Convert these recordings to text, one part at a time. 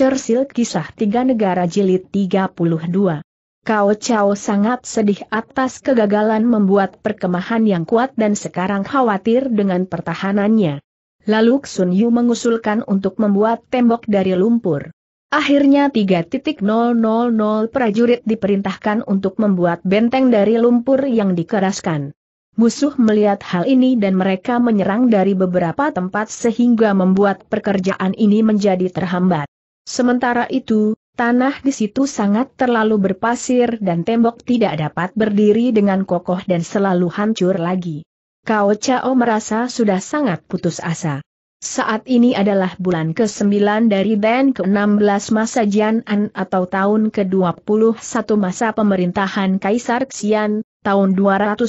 Churchill Kisah Tiga Negara Jilid 32 Kao Chao sangat sedih atas kegagalan membuat perkemahan yang kuat dan sekarang khawatir dengan pertahanannya. Lalu Sun Yu mengusulkan untuk membuat tembok dari lumpur. Akhirnya 3.000 prajurit diperintahkan untuk membuat benteng dari lumpur yang dikeraskan. Musuh melihat hal ini dan mereka menyerang dari beberapa tempat sehingga membuat pekerjaan ini menjadi terhambat. Sementara itu, tanah di situ sangat terlalu berpasir dan tembok tidak dapat berdiri dengan kokoh dan selalu hancur lagi. Kao Chao merasa sudah sangat putus asa. Saat ini adalah bulan ke-9 dari Ben ke-16 masa Jian'an atau tahun ke-21 masa pemerintahan Kaisar Xian, tahun 211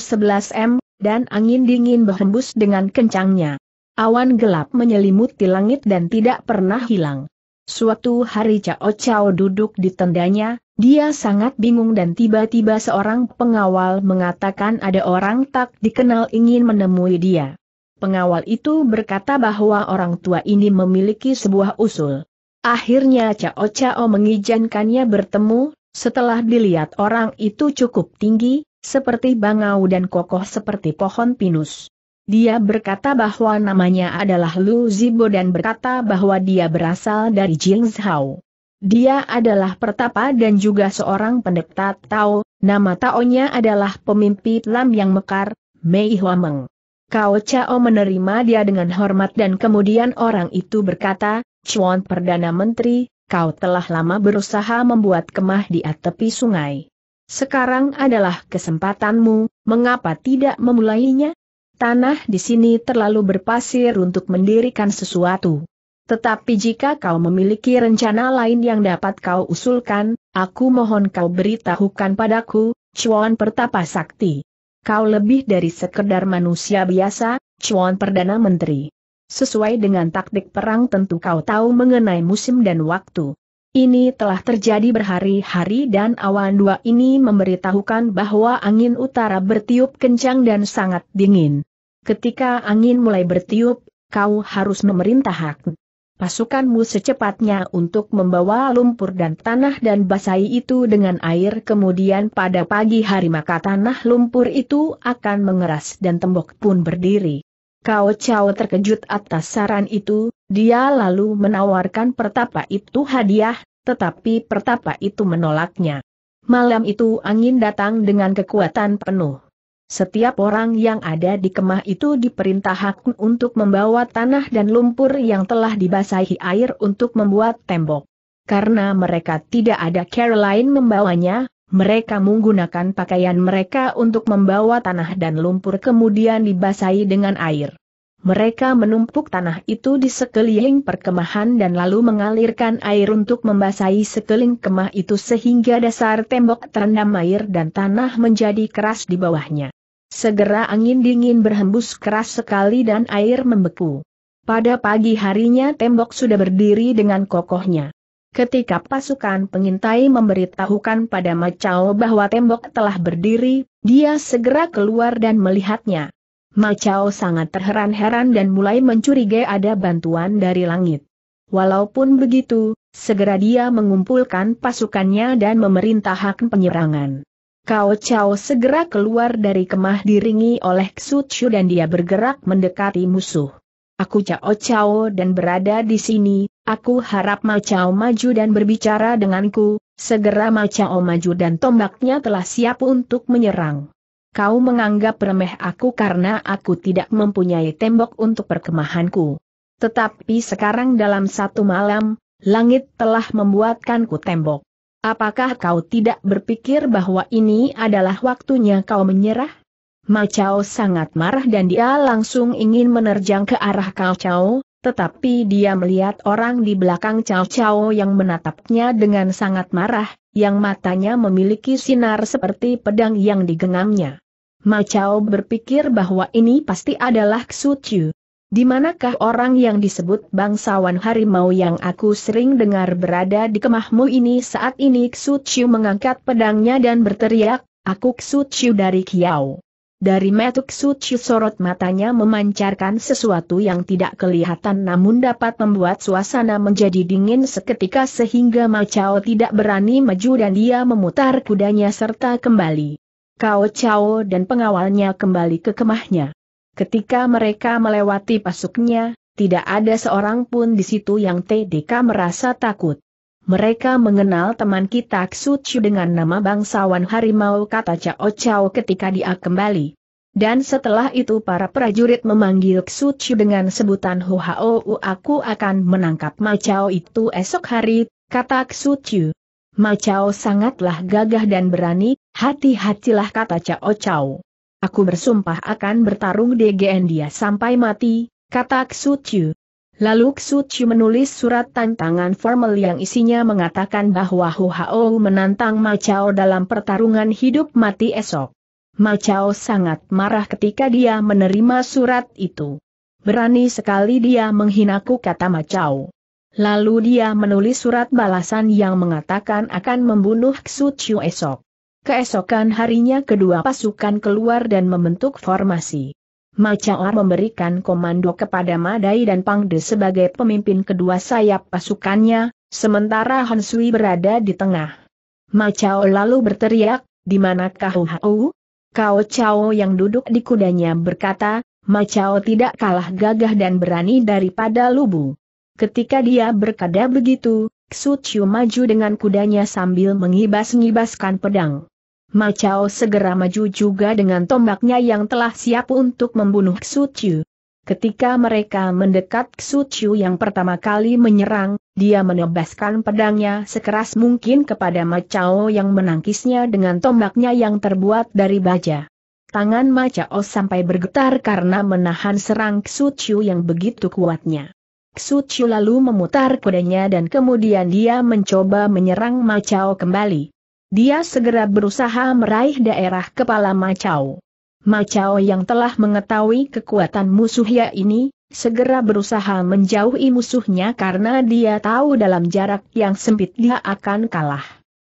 M, dan angin dingin berhembus dengan kencangnya. Awan gelap menyelimuti langit dan tidak pernah hilang. Suatu hari Cao Cao duduk di tendanya, dia sangat bingung dan tiba-tiba seorang pengawal mengatakan ada orang tak dikenal ingin menemui dia. Pengawal itu berkata bahwa orang tua ini memiliki sebuah usul. Akhirnya Cao Cao mengizinkannya bertemu, setelah dilihat orang itu cukup tinggi, seperti bangau dan kokoh seperti pohon pinus. Dia berkata bahwa namanya adalah Lu Zibo dan berkata bahwa dia berasal dari Jingzhao. Dia adalah pertapa dan juga seorang pendeta Tao, nama tao adalah pemimpin Lam yang mekar, Mei Huameng. Kao Chao menerima dia dengan hormat dan kemudian orang itu berkata, Chuan Perdana Menteri, kau telah lama berusaha membuat kemah di tepi sungai. Sekarang adalah kesempatanmu, mengapa tidak memulainya? Tanah di sini terlalu berpasir untuk mendirikan sesuatu. Tetapi jika kau memiliki rencana lain yang dapat kau usulkan, aku mohon kau beritahukan padaku, Chuan Pertapa Sakti. Kau lebih dari sekedar manusia biasa, Chuan Perdana Menteri. Sesuai dengan taktik perang tentu kau tahu mengenai musim dan waktu. Ini telah terjadi berhari-hari dan awan dua ini memberitahukan bahwa angin utara bertiup kencang dan sangat dingin. Ketika angin mulai bertiup, kau harus memerintah hak pasukanmu secepatnya untuk membawa lumpur dan tanah dan basahi itu dengan air kemudian pada pagi hari maka tanah lumpur itu akan mengeras dan tembok pun berdiri. Kau Chow terkejut atas saran itu, dia lalu menawarkan pertapa itu hadiah, tetapi pertapa itu menolaknya. Malam itu angin datang dengan kekuatan penuh. Setiap orang yang ada di kemah itu diperintahkan untuk membawa tanah dan lumpur yang telah dibasahi air untuk membuat tembok. Karena mereka tidak ada care lain membawanya, mereka menggunakan pakaian mereka untuk membawa tanah dan lumpur kemudian dibasahi dengan air. Mereka menumpuk tanah itu di sekeliling perkemahan dan lalu mengalirkan air untuk membasahi sekeliling kemah itu sehingga dasar tembok terendam air dan tanah menjadi keras di bawahnya. Segera angin dingin berhembus keras sekali dan air membeku. Pada pagi harinya tembok sudah berdiri dengan kokohnya. Ketika pasukan pengintai memberitahukan pada Macao bahwa tembok telah berdiri, dia segera keluar dan melihatnya. Macau sangat terheran-heran dan mulai mencurigai ada bantuan dari langit. Walaupun begitu, segera dia mengumpulkan pasukannya dan memerintahkan penyerangan. Kao Chao segera keluar dari kemah diringi oleh Chu dan dia bergerak mendekati musuh. Aku Chao Chao dan berada di sini, aku harap Ma Chao maju dan berbicara denganku, segera Ma Chao maju dan tombaknya telah siap untuk menyerang. Kau menganggap remeh aku karena aku tidak mempunyai tembok untuk perkemahanku. Tetapi sekarang dalam satu malam, langit telah membuatkanku tembok. Apakah kau tidak berpikir bahwa ini adalah waktunya kau menyerah? Macau sangat marah dan dia langsung ingin menerjang ke arah Kau Chao, tetapi dia melihat orang di belakang Cao Cao yang menatapnya dengan sangat marah, yang matanya memiliki sinar seperti pedang yang digenggamnya. Macau berpikir bahwa ini pasti adalah Xu Chu. Di manakah orang yang disebut bangsawan harimau yang aku sering dengar berada di kemahmu ini saat ini Xu Chiu mengangkat pedangnya dan berteriak, aku Xu Chiu dari Kiao. Dari metuk Xu Chiu sorot matanya memancarkan sesuatu yang tidak kelihatan namun dapat membuat suasana menjadi dingin seketika sehingga Chao tidak berani maju dan dia memutar kudanya serta kembali. Kao Chao dan pengawalnya kembali ke kemahnya. Ketika mereka melewati pasuknya, tidak ada seorang pun di situ yang TDK merasa takut. Mereka mengenal teman kita Ksuchu dengan nama bangsawan harimau kata Cao Cao ketika dia kembali. Dan setelah itu para prajurit memanggil Ksuchu dengan sebutan U aku akan menangkap Macao itu esok hari, kata Ksuchu. Macao sangatlah gagah dan berani, hati-hatilah kata Cao Cao. Aku bersumpah akan bertarung DGN dia sampai mati, kata Chiu. Lalu Chiu menulis surat tantangan formal yang isinya mengatakan bahwa Hu Hao menantang Ma Chao dalam pertarungan hidup mati esok. Ma Chao sangat marah ketika dia menerima surat itu. Berani sekali dia menghinaku kata Ma Chao. Lalu dia menulis surat balasan yang mengatakan akan membunuh Chiu esok. Keesokan harinya kedua pasukan keluar dan membentuk formasi. Macao memberikan komando kepada Madai dan Pangde sebagai pemimpin kedua sayap pasukannya, sementara Hansui berada di tengah. Macao lalu berteriak, di manakah Hau? Kao Chao yang duduk di kudanya berkata, Macao tidak kalah gagah dan berani daripada Lubu. Ketika dia berkata begitu, Xu Chiu maju dengan kudanya sambil mengibas-ngibaskan pedang. Macao segera maju juga dengan tombaknya yang telah siap untuk membunuh Xu Chu. Ketika mereka mendekat Xu Chu yang pertama kali menyerang, dia menebaskan pedangnya sekeras mungkin kepada Macao yang menangkisnya dengan tombaknya yang terbuat dari baja. Tangan Macao sampai bergetar karena menahan serang Xu Chu yang begitu kuatnya. Xu Chu lalu memutar kudanya dan kemudian dia mencoba menyerang Macao kembali. Dia segera berusaha meraih daerah kepala Macau. Macau yang telah mengetahui kekuatan musuhnya ini, segera berusaha menjauhi musuhnya karena dia tahu dalam jarak yang sempit dia akan kalah.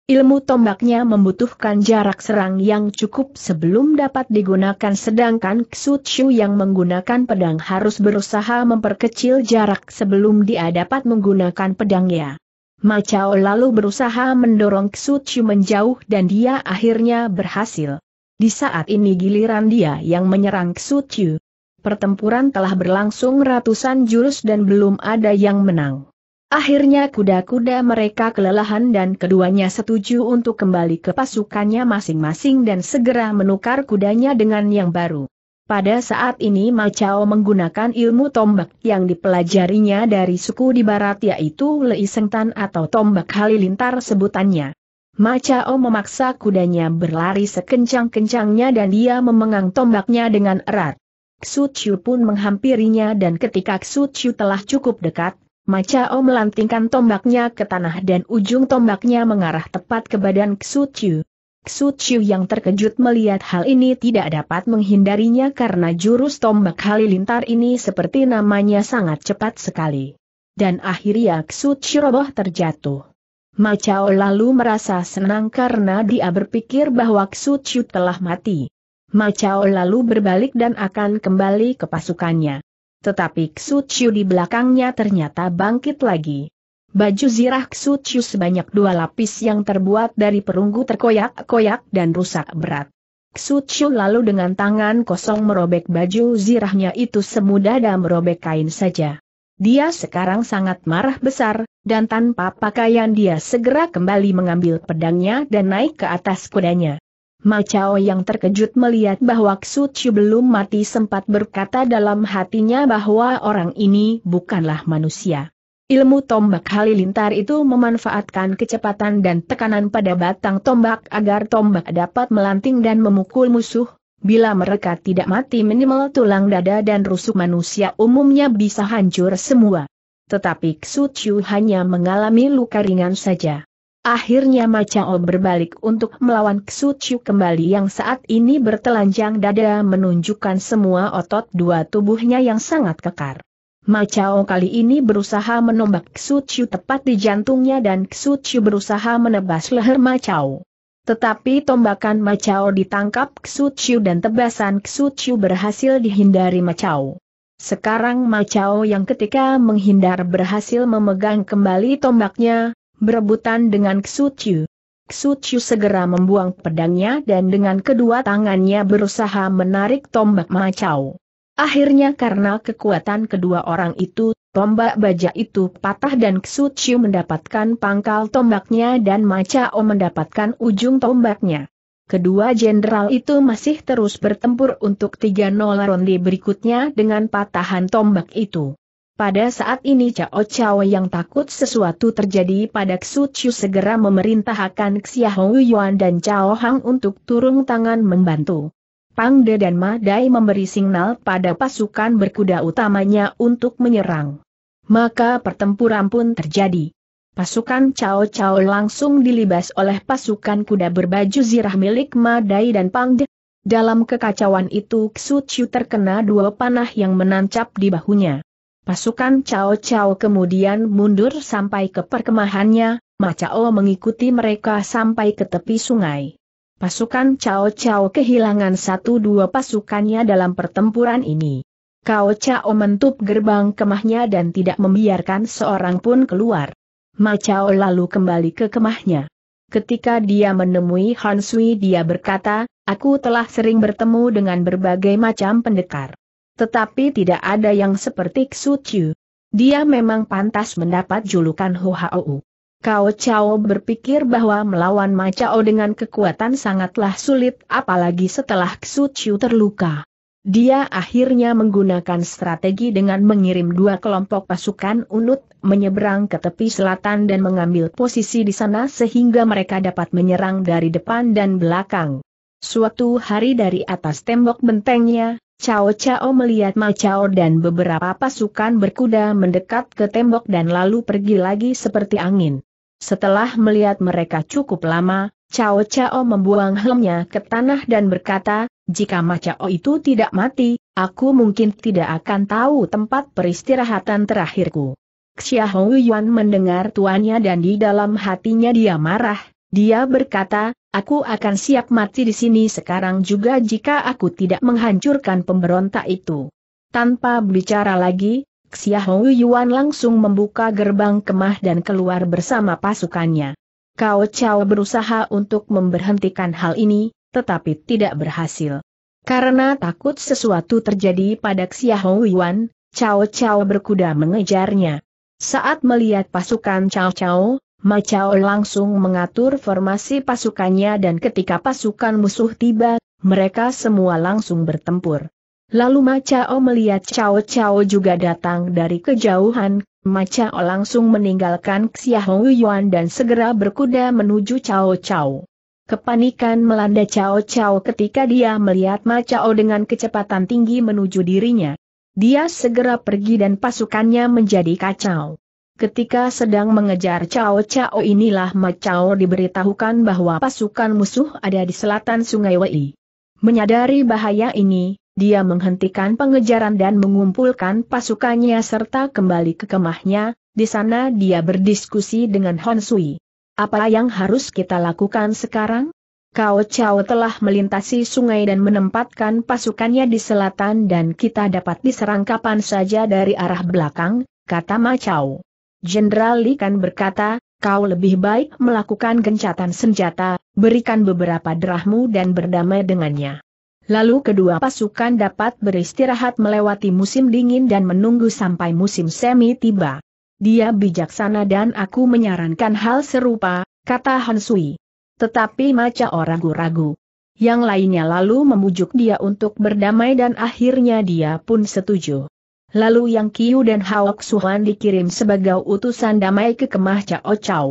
Ilmu tombaknya membutuhkan jarak serang yang cukup sebelum dapat digunakan sedangkan Ksutsu yang menggunakan pedang harus berusaha memperkecil jarak sebelum dia dapat menggunakan pedangnya. Macao lalu berusaha mendorong Xu Chu menjauh dan dia akhirnya berhasil. Di saat ini giliran dia yang menyerang Xu Chu. Pertempuran telah berlangsung ratusan jurus dan belum ada yang menang. Akhirnya kuda-kuda mereka kelelahan dan keduanya setuju untuk kembali ke pasukannya masing-masing dan segera menukar kudanya dengan yang baru. Pada saat ini Macao menggunakan ilmu tombak yang dipelajarinya dari suku di barat yaitu Leisengtan atau tombak halilintar sebutannya. Macao memaksa kudanya berlari sekencang-kencangnya dan dia memegang tombaknya dengan erat. Xu Chu pun menghampirinya dan ketika Xu Chu telah cukup dekat, Macao melantingkan tombaknya ke tanah dan ujung tombaknya mengarah tepat ke badan Xu Chu. Su Chiu yang terkejut melihat hal ini tidak dapat menghindarinya karena jurus tombak halilintar ini seperti namanya sangat cepat sekali. Dan akhirnya Su Chiu roboh terjatuh. Macao lalu merasa senang karena dia berpikir bahwa Su Chiu telah mati. Macao lalu berbalik dan akan kembali ke pasukannya. Tetapi Su Chiu di belakangnya ternyata bangkit lagi. Baju zirah Xuchu sebanyak dua lapis yang terbuat dari perunggu terkoyak-koyak dan rusak berat. Xuchu lalu dengan tangan kosong merobek baju zirahnya itu semudah dan merobek kain saja. Dia sekarang sangat marah besar, dan tanpa pakaian dia segera kembali mengambil pedangnya dan naik ke atas kudanya. Macao yang terkejut melihat bahwa Xuchu belum mati sempat berkata dalam hatinya bahwa orang ini bukanlah manusia. Ilmu tombak halilintar itu memanfaatkan kecepatan dan tekanan pada batang tombak agar tombak dapat melanting dan memukul musuh, bila mereka tidak mati minimal tulang dada dan rusuk manusia umumnya bisa hancur semua. Tetapi Xu Chu hanya mengalami luka ringan saja. Akhirnya Macao berbalik untuk melawan Xu Chu kembali yang saat ini bertelanjang dada menunjukkan semua otot dua tubuhnya yang sangat kekar. Macao kali ini berusaha menombak Ksuchu tepat di jantungnya dan Ksuchu berusaha menebas leher Macao. Tetapi tombakan Macao ditangkap Ksuchu dan tebasan Ksuchu berhasil dihindari Macao. Sekarang Macao yang ketika menghindar berhasil memegang kembali tombaknya, berebutan dengan Ksuchu. Ksuchu segera membuang pedangnya dan dengan kedua tangannya berusaha menarik tombak Macao. Akhirnya karena kekuatan kedua orang itu, tombak baja itu patah dan Ksu Chiu mendapatkan pangkal tombaknya dan Macao mendapatkan ujung tombaknya. Kedua jenderal itu masih terus bertempur untuk tiga nol ronde berikutnya dengan patahan tombak itu. Pada saat ini Cao Cao yang takut sesuatu terjadi pada Ksu Chiu segera memerintahkan Xiahou Yuan dan Cao Hang untuk turun tangan membantu. Pangde dan Madai memberi signal pada pasukan berkuda utamanya untuk menyerang. Maka pertempuran pun terjadi. Pasukan Cao Cao langsung dilibas oleh pasukan kuda berbaju zirah milik Madai dan Pangde. Dalam kekacauan itu Xu Chu terkena dua panah yang menancap di bahunya. Pasukan Cao Cao kemudian mundur sampai ke perkemahannya, Ma Cao mengikuti mereka sampai ke tepi sungai. Pasukan Cao Cao kehilangan satu dua pasukannya dalam pertempuran ini. Cao Cao mentup gerbang kemahnya dan tidak membiarkan seorang pun keluar. Ma Cao lalu kembali ke kemahnya. Ketika dia menemui Han Sui dia berkata, aku telah sering bertemu dengan berbagai macam pendekar. Tetapi tidak ada yang seperti Xu Chu. Dia memang pantas mendapat julukan Ho Hao. Kao Chao berpikir bahwa melawan Ma Macao dengan kekuatan sangatlah sulit apalagi setelah Xu Chiu terluka. Dia akhirnya menggunakan strategi dengan mengirim dua kelompok pasukan unut menyeberang ke tepi selatan dan mengambil posisi di sana sehingga mereka dapat menyerang dari depan dan belakang. Suatu hari dari atas tembok bentengnya, Cao Cao melihat Ma Cao dan beberapa pasukan berkuda mendekat ke tembok dan lalu pergi lagi seperti angin. Setelah melihat mereka cukup lama, Cao Cao membuang helmnya ke tanah dan berkata, jika Macao itu tidak mati, aku mungkin tidak akan tahu tempat peristirahatan terakhirku. Xiahou Yuan mendengar tuannya dan di dalam hatinya dia marah, dia berkata, aku akan siap mati di sini sekarang juga jika aku tidak menghancurkan pemberontak itu. Tanpa berbicara lagi, Xiahou Yuan langsung membuka gerbang kemah dan keluar bersama pasukannya. Cao Cao berusaha untuk memberhentikan hal ini, tetapi tidak berhasil. Karena takut sesuatu terjadi pada Xiahou Yuan, Cao Cao berkuda mengejarnya. Saat melihat pasukan Cao Cao, Ma Cao langsung mengatur formasi pasukannya dan ketika pasukan musuh tiba, mereka semua langsung bertempur. Lalu Macao melihat Cao Cao juga datang dari kejauhan, Macao langsung meninggalkan Xiao Yuan dan segera berkuda menuju Cao Cao. Kepanikan melanda Cao Cao ketika dia melihat Macao dengan kecepatan tinggi menuju dirinya. Dia segera pergi dan pasukannya menjadi kacau. Ketika sedang mengejar Cao Cao inilah Macao diberitahukan bahwa pasukan musuh ada di selatan Sungai Wei. Menyadari bahaya ini, dia menghentikan pengejaran dan mengumpulkan pasukannya serta kembali ke kemahnya, di sana dia berdiskusi dengan Hon Sui. Apa yang harus kita lakukan sekarang? Kao Chao telah melintasi sungai dan menempatkan pasukannya di selatan dan kita dapat diserang kapan saja dari arah belakang, kata Ma Chao. Jenderal Li Kan berkata, kau lebih baik melakukan gencatan senjata, berikan beberapa derahmu dan berdamai dengannya. Lalu kedua pasukan dapat beristirahat melewati musim dingin dan menunggu sampai musim semi tiba. Dia bijaksana dan aku menyarankan hal serupa, kata Hansui. Tetapi Maca ragu-ragu. Yang lainnya lalu memujuk dia untuk berdamai dan akhirnya dia pun setuju. Lalu Yang Kiu dan Hawak Suhan dikirim sebagai utusan damai ke kemah Cao Cao.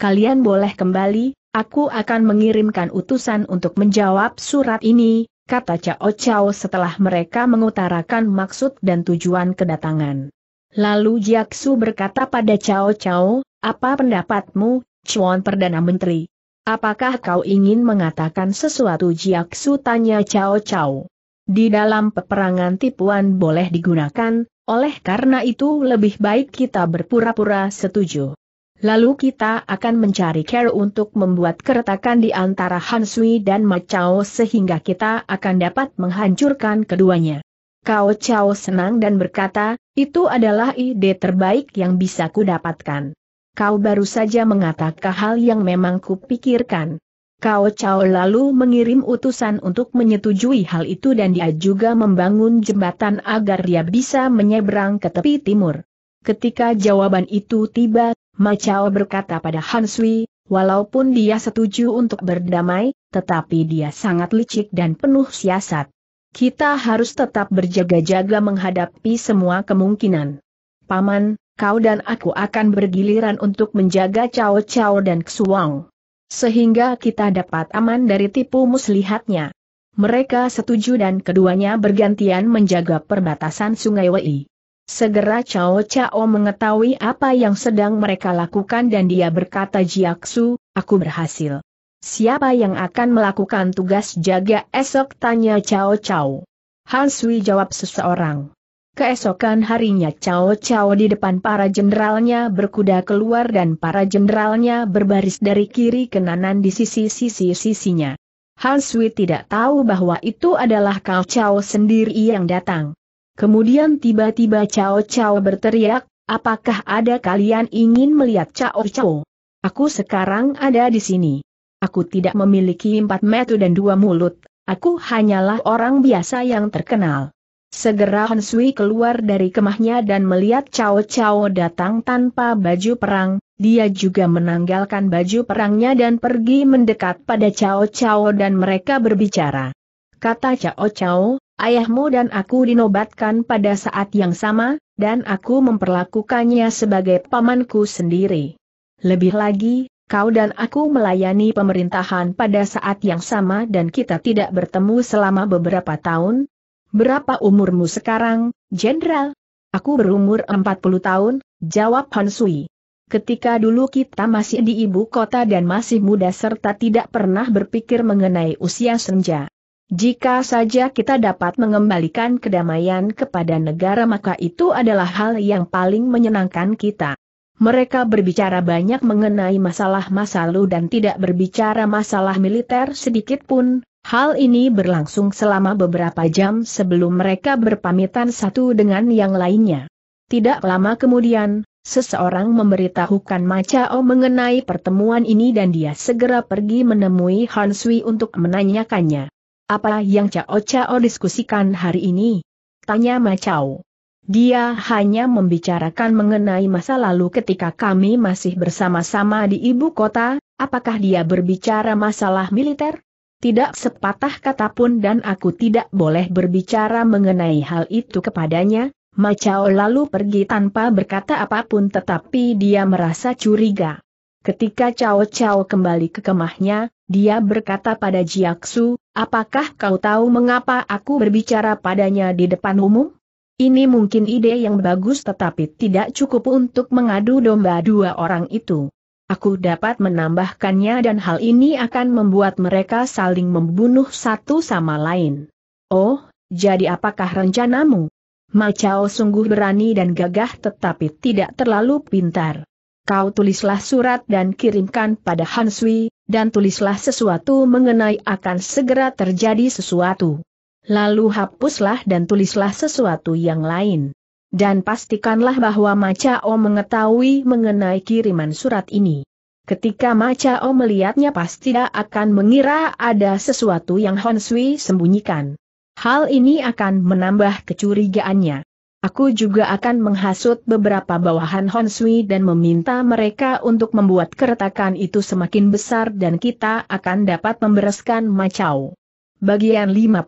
Kalian boleh kembali, aku akan mengirimkan utusan untuk menjawab surat ini, kata Cao Cao setelah mereka mengutarakan maksud dan tujuan kedatangan. Lalu Jiaksu berkata pada Cao Cao, apa pendapatmu, Chuan Perdana Menteri? Apakah kau ingin mengatakan sesuatu Jiaksu tanya Cao Cao. Di dalam peperangan tipuan boleh digunakan, oleh karena itu lebih baik kita berpura-pura setuju. Lalu kita akan mencari care untuk membuat keretakan di antara Hansui dan Macao sehingga kita akan dapat menghancurkan keduanya. Kau Chao senang dan berkata, itu adalah ide terbaik yang bisa kudapatkan. Kau baru saja mengatakan hal yang memang kupikirkan. Kau Chao lalu mengirim utusan untuk menyetujui hal itu dan dia juga membangun jembatan agar dia bisa menyeberang ke tepi timur. Ketika jawaban itu tiba, Macao berkata pada Hansui, walaupun dia setuju untuk berdamai, tetapi dia sangat licik dan penuh siasat. Kita harus tetap berjaga-jaga menghadapi semua kemungkinan. Paman, kau dan aku akan bergiliran untuk menjaga Cao Cao dan Xuang. Sehingga kita dapat aman dari tipu muslihatnya. Mereka setuju dan keduanya bergantian menjaga perbatasan Sungai Wei. Segera Cao Cao mengetahui apa yang sedang mereka lakukan dan dia berkata Jiaksu, aku berhasil. Siapa yang akan melakukan tugas jaga esok tanya Cao Cao. Han Sui jawab seseorang. Keesokan harinya Cao Cao di depan para jenderalnya berkuda keluar dan para jenderalnya berbaris dari kiri ke kanan di sisi-sisi-sisinya. Han Sui tidak tahu bahwa itu adalah Cao Cao sendiri yang datang. Kemudian tiba-tiba Cao Cao berteriak, apakah ada kalian ingin melihat Cao Cao? Aku sekarang ada di sini. Aku tidak memiliki empat metu dan dua mulut, aku hanyalah orang biasa yang terkenal. Segera Han Sui keluar dari kemahnya dan melihat Cao Cao datang tanpa baju perang, dia juga menanggalkan baju perangnya dan pergi mendekat pada Cao Cao dan mereka berbicara. Kata Cao Cao, Ayahmu dan aku dinobatkan pada saat yang sama, dan aku memperlakukannya sebagai pamanku sendiri. Lebih lagi, kau dan aku melayani pemerintahan pada saat yang sama dan kita tidak bertemu selama beberapa tahun. Berapa umurmu sekarang, Jenderal? Aku berumur 40 tahun, jawab Han Sui. Ketika dulu kita masih di ibu kota dan masih muda serta tidak pernah berpikir mengenai usia senja. Jika saja kita dapat mengembalikan kedamaian kepada negara maka itu adalah hal yang paling menyenangkan kita. Mereka berbicara banyak mengenai masalah masa lalu dan tidak berbicara masalah militer sedikit pun. Hal ini berlangsung selama beberapa jam sebelum mereka berpamitan satu dengan yang lainnya. Tidak lama kemudian, Seseorang memberitahukan Macao oh mengenai pertemuan ini dan dia segera pergi menemui Hansui untuk menanyakannya. Apa yang Cao Cao diskusikan hari ini? Tanya Macau. Dia hanya membicarakan mengenai masa lalu ketika kami masih bersama-sama di ibu kota, apakah dia berbicara masalah militer? Tidak sepatah kata pun dan aku tidak boleh berbicara mengenai hal itu kepadanya, Macao lalu pergi tanpa berkata apapun tetapi dia merasa curiga. Ketika Cao Cao kembali ke kemahnya, dia berkata pada Jiaksu, apakah kau tahu mengapa aku berbicara padanya di depan umum? Ini mungkin ide yang bagus tetapi tidak cukup untuk mengadu domba dua orang itu. Aku dapat menambahkannya dan hal ini akan membuat mereka saling membunuh satu sama lain. Oh, jadi apakah rencanamu? Macao sungguh berani dan gagah tetapi tidak terlalu pintar kau tulislah surat dan kirimkan pada Hansui, dan tulislah sesuatu mengenai akan segera terjadi sesuatu. Lalu hapuslah dan tulislah sesuatu yang lain. Dan pastikanlah bahwa Macao mengetahui mengenai kiriman surat ini. Ketika Macao melihatnya pasti tidak akan mengira ada sesuatu yang Hanswi sembunyikan. Hal ini akan menambah kecurigaannya. Aku juga akan menghasut beberapa bawahan Honsui dan meminta mereka untuk membuat keretakan itu semakin besar dan kita akan dapat membereskan Macau. Bagian 50.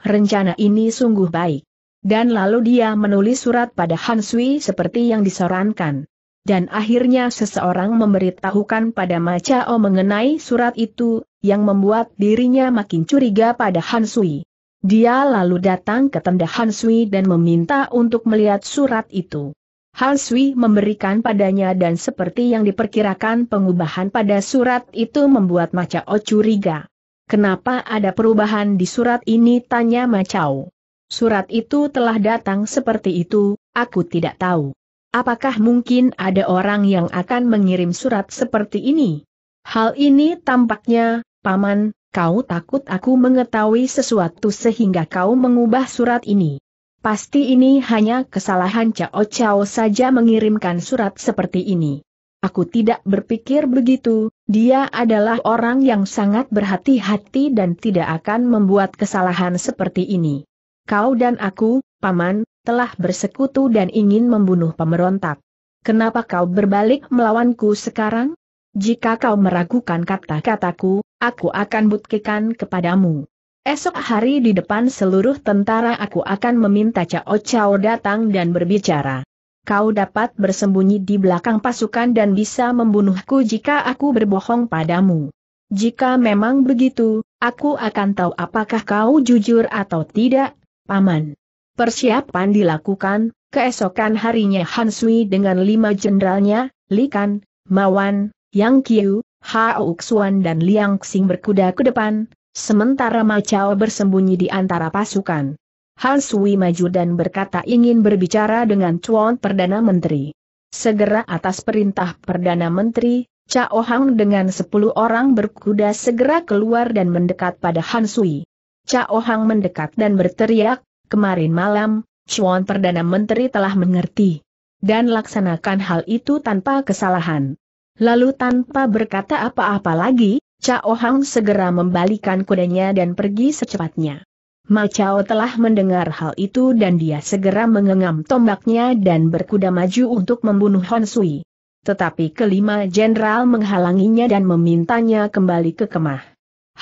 Rencana ini sungguh baik. Dan lalu dia menulis surat pada Hansui seperti yang disarankan. Dan akhirnya seseorang memberitahukan pada Macao mengenai surat itu, yang membuat dirinya makin curiga pada Hansui. Dia lalu datang ke tenda Hansui dan meminta untuk melihat surat itu. Hansui memberikan padanya dan seperti yang diperkirakan pengubahan pada surat itu membuat Macao curiga. Kenapa ada perubahan di surat ini tanya Macao. Surat itu telah datang seperti itu, aku tidak tahu. Apakah mungkin ada orang yang akan mengirim surat seperti ini? Hal ini tampaknya, Paman, kau takut aku mengetahui sesuatu sehingga kau mengubah surat ini. Pasti ini hanya kesalahan Cao Cao saja mengirimkan surat seperti ini. Aku tidak berpikir begitu, dia adalah orang yang sangat berhati-hati dan tidak akan membuat kesalahan seperti ini. Kau dan aku, Paman, telah bersekutu dan ingin membunuh pemberontak. Kenapa kau berbalik melawanku sekarang? Jika kau meragukan kata-kataku, aku akan buktikan kepadamu. Esok hari di depan seluruh tentara aku akan meminta Cao Cao datang dan berbicara. Kau dapat bersembunyi di belakang pasukan dan bisa membunuhku jika aku berbohong padamu. Jika memang begitu, aku akan tahu apakah kau jujur atau tidak, Paman. Persiapan dilakukan, keesokan harinya Hansui dengan lima jenderalnya, Li Kan, Mawan, Yang Qiu, Hao Xuan dan Liang Xing berkuda ke depan, sementara Ma Chao bersembunyi di antara pasukan. Han Sui maju dan berkata ingin berbicara dengan Chuan Perdana Menteri. Segera atas perintah Perdana Menteri, Cao Hang dengan sepuluh orang berkuda segera keluar dan mendekat pada Han Sui. Cao Hang mendekat dan berteriak, kemarin malam, Chuan Perdana Menteri telah mengerti. Dan laksanakan hal itu tanpa kesalahan. Lalu tanpa berkata apa-apa lagi, Cao Hang segera membalikan kudanya dan pergi secepatnya. Ma Chao telah mendengar hal itu dan dia segera mengengam tombaknya dan berkuda maju untuk membunuh Hon Sui. Tetapi kelima jenderal menghalanginya dan memintanya kembali ke kemah.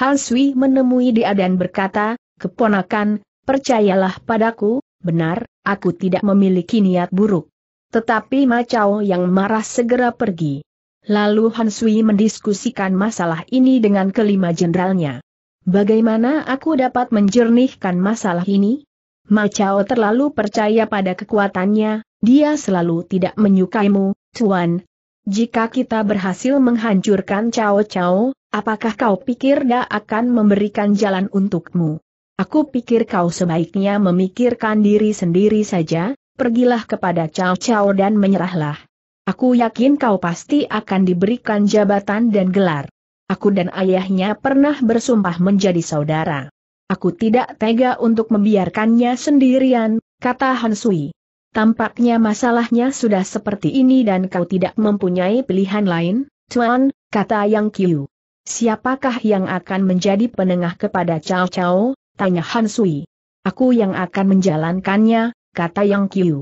Han Sui menemui dia dan berkata, Keponakan, percayalah padaku, benar, aku tidak memiliki niat buruk. Tetapi Ma Chao yang marah segera pergi. Lalu Han Sui mendiskusikan masalah ini dengan kelima jenderalnya. Bagaimana aku dapat menjernihkan masalah ini? Ma Chao terlalu percaya pada kekuatannya, dia selalu tidak menyukaimu, Tuan. Jika kita berhasil menghancurkan Chao Chao, apakah kau pikir dia akan memberikan jalan untukmu? Aku pikir kau sebaiknya memikirkan diri sendiri saja, pergilah kepada Chao Chao dan menyerahlah. Aku yakin kau pasti akan diberikan jabatan dan gelar. Aku dan ayahnya pernah bersumpah menjadi saudara. Aku tidak tega untuk membiarkannya sendirian, kata Hansui. Tampaknya masalahnya sudah seperti ini dan kau tidak mempunyai pilihan lain, Tuan, kata Yang Kiu. Siapakah yang akan menjadi penengah kepada Cao Cao, tanya Hansui. Aku yang akan menjalankannya, kata Yang Kiu.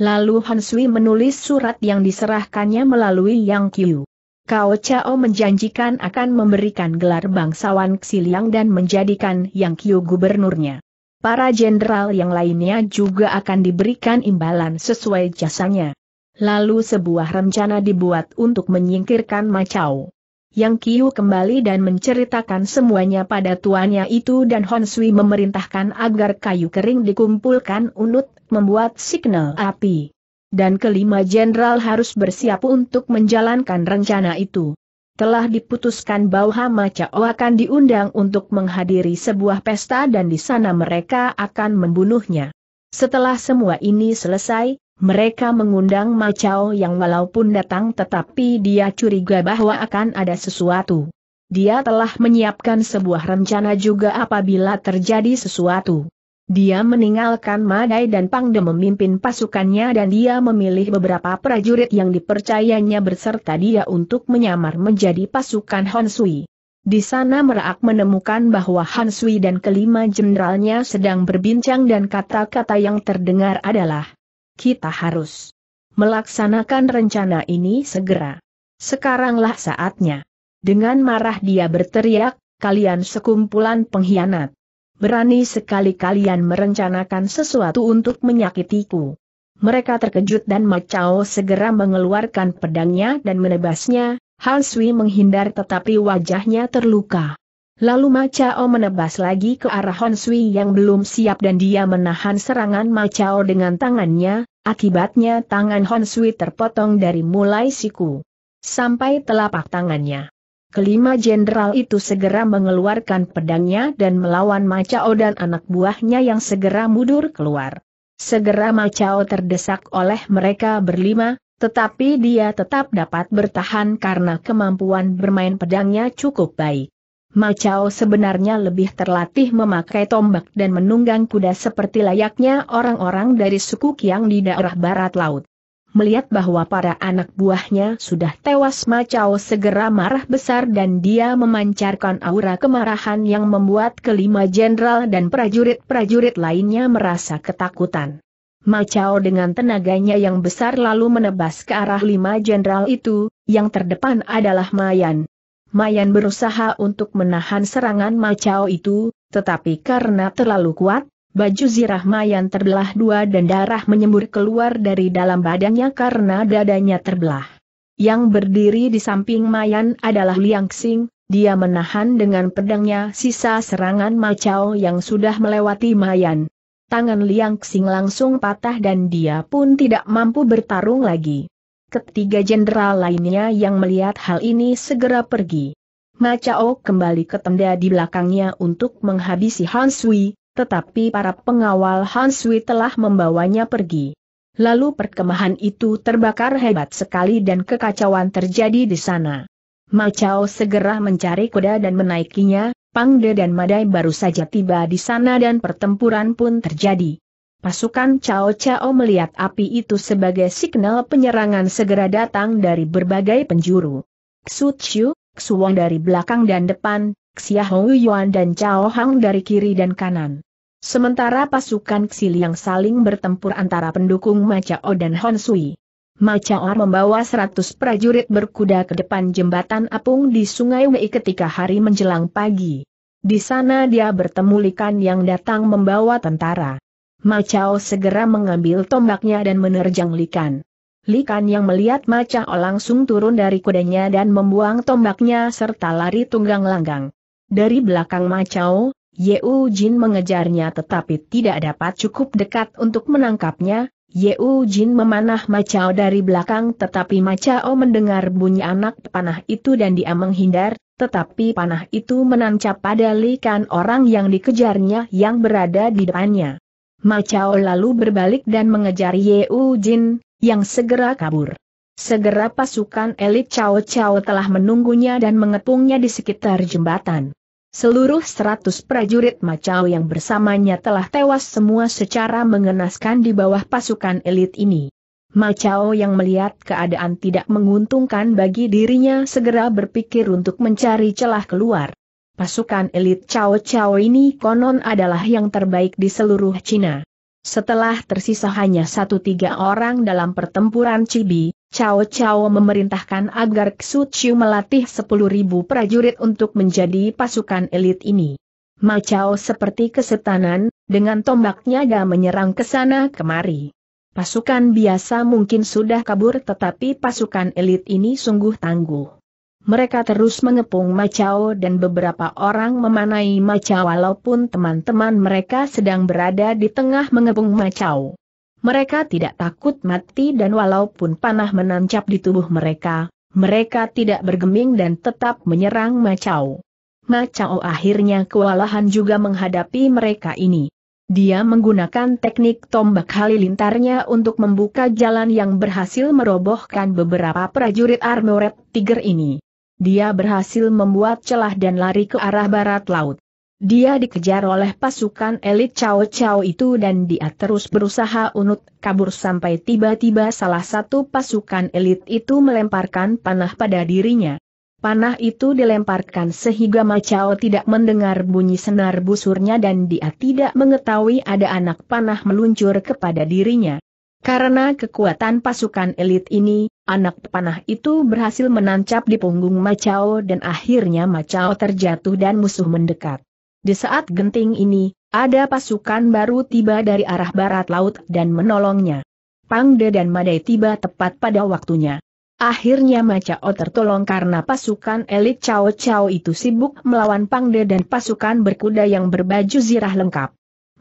Lalu Han Sui menulis surat yang diserahkannya melalui Yang Qiu. Kao Chao menjanjikan akan memberikan gelar bangsawan Xiliang dan menjadikan Yang Qiu gubernurnya. Para jenderal yang lainnya juga akan diberikan imbalan sesuai jasanya. Lalu sebuah rencana dibuat untuk menyingkirkan Macau. Yang Kiu kembali dan menceritakan semuanya pada tuannya itu dan Hon Sui memerintahkan agar kayu kering dikumpulkan unut, membuat signal api. Dan kelima jenderal harus bersiap untuk menjalankan rencana itu. Telah diputuskan bahwa Macao akan diundang untuk menghadiri sebuah pesta dan di sana mereka akan membunuhnya. Setelah semua ini selesai, mereka mengundang Macau yang walaupun datang tetapi dia curiga bahwa akan ada sesuatu. Dia telah menyiapkan sebuah rencana juga apabila terjadi sesuatu. Dia meninggalkan Madai dan Pangde memimpin pasukannya dan dia memilih beberapa prajurit yang dipercayanya berserta dia untuk menyamar menjadi pasukan Honsui. Di sana Merak menemukan bahwa Hansui dan kelima jenderalnya sedang berbincang dan kata-kata yang terdengar adalah kita harus melaksanakan rencana ini segera. Sekaranglah saatnya. Dengan marah dia berteriak, kalian sekumpulan pengkhianat. Berani sekali kalian merencanakan sesuatu untuk menyakitiku. Mereka terkejut dan Macao segera mengeluarkan pedangnya dan menebasnya, Han Sui menghindar tetapi wajahnya terluka. Lalu Macao menebas lagi ke arah Han Sui yang belum siap dan dia menahan serangan Macao dengan tangannya, Akibatnya tangan Hon Sui terpotong dari mulai siku sampai telapak tangannya. Kelima jenderal itu segera mengeluarkan pedangnya dan melawan Macao dan anak buahnya yang segera mundur keluar. Segera Macao terdesak oleh mereka berlima, tetapi dia tetap dapat bertahan karena kemampuan bermain pedangnya cukup baik. Macau sebenarnya lebih terlatih memakai tombak dan menunggang kuda seperti layaknya orang-orang dari suku Kiang di daerah barat laut. Melihat bahwa para anak buahnya sudah tewas Macau segera marah besar dan dia memancarkan aura kemarahan yang membuat kelima jenderal dan prajurit-prajurit lainnya merasa ketakutan. Macau dengan tenaganya yang besar lalu menebas ke arah lima jenderal itu, yang terdepan adalah Mayan, Mayan berusaha untuk menahan serangan Macao itu, tetapi karena terlalu kuat, baju zirah Mayan terbelah dua dan darah menyembur keluar dari dalam badannya karena dadanya terbelah. Yang berdiri di samping Mayan adalah Liang Xing, dia menahan dengan pedangnya sisa serangan Macao yang sudah melewati Mayan. Tangan Liang Xing langsung patah dan dia pun tidak mampu bertarung lagi. Ketiga jenderal lainnya yang melihat hal ini segera pergi. Ma Chao kembali ke tenda di belakangnya untuk menghabisi Han Sui, tetapi para pengawal Han Sui telah membawanya pergi. Lalu perkemahan itu terbakar hebat sekali dan kekacauan terjadi di sana. Ma Chao segera mencari kuda dan menaikinya, Pangde dan Madai baru saja tiba di sana dan pertempuran pun terjadi. Pasukan Cao Cao melihat api itu sebagai signal penyerangan segera datang dari berbagai penjuru. Xu Qiu, Xu Wang dari belakang dan depan, Xia Yuan dan Cao Hang dari kiri dan kanan. Sementara pasukan Xiliang yang saling bertempur antara pendukung Ma Macao dan Hon Sui. Ma Macao membawa 100 prajurit berkuda ke depan jembatan apung di Sungai Wei ketika hari menjelang pagi. Di sana dia bertemu Likan yang datang membawa tentara. Macao segera mengambil tombaknya dan menerjang Likan. Likan yang melihat Macao langsung turun dari kudanya dan membuang tombaknya serta lari tunggang langgang. Dari belakang Macao, U Jin mengejarnya tetapi tidak dapat cukup dekat untuk menangkapnya, Ye U Jin memanah Macao dari belakang tetapi Macao mendengar bunyi anak panah itu dan dia menghindar, tetapi panah itu menancap pada Likan orang yang dikejarnya yang berada di depannya. Macao lalu berbalik dan mengejar Ye U Jin, yang segera kabur. Segera pasukan elit Cao Cao telah menunggunya dan mengepungnya di sekitar jembatan. Seluruh seratus prajurit Macau yang bersamanya telah tewas semua secara mengenaskan di bawah pasukan elit ini. Macau yang melihat keadaan tidak menguntungkan bagi dirinya segera berpikir untuk mencari celah keluar pasukan elit Cao Cao ini konon adalah yang terbaik di seluruh Cina. Setelah tersisa hanya satu tiga orang dalam pertempuran Cibi, Cao Cao memerintahkan agar Xu Chiu melatih 10.000 prajurit untuk menjadi pasukan elit ini. Ma Cao seperti kesetanan, dengan tombaknya dia menyerang ke sana kemari. Pasukan biasa mungkin sudah kabur tetapi pasukan elit ini sungguh tangguh mereka terus mengepung Macau dan beberapa orang memanai Macau walaupun teman-teman mereka sedang berada di tengah mengepung Macau. Mereka tidak takut mati dan walaupun panah menancap di tubuh mereka, mereka tidak bergeming dan tetap menyerang Macau. Macau akhirnya kewalahan juga menghadapi mereka ini. Dia menggunakan teknik tombak halilintarnya untuk membuka jalan yang berhasil merobohkan beberapa prajurit armored Tiger ini dia berhasil membuat celah dan lari ke arah barat laut. Dia dikejar oleh pasukan elit Cao Cao itu dan dia terus berusaha unut kabur sampai tiba-tiba salah satu pasukan elit itu melemparkan panah pada dirinya. Panah itu dilemparkan sehingga Macao tidak mendengar bunyi senar busurnya dan dia tidak mengetahui ada anak panah meluncur kepada dirinya. Karena kekuatan pasukan elit ini, anak panah itu berhasil menancap di punggung Macao dan akhirnya Macao terjatuh dan musuh mendekat. Di saat genting ini, ada pasukan baru tiba dari arah barat laut dan menolongnya. Pangde dan Madai tiba tepat pada waktunya. Akhirnya Macao tertolong karena pasukan elit Cao Cao itu sibuk melawan Pangde dan pasukan berkuda yang berbaju zirah lengkap.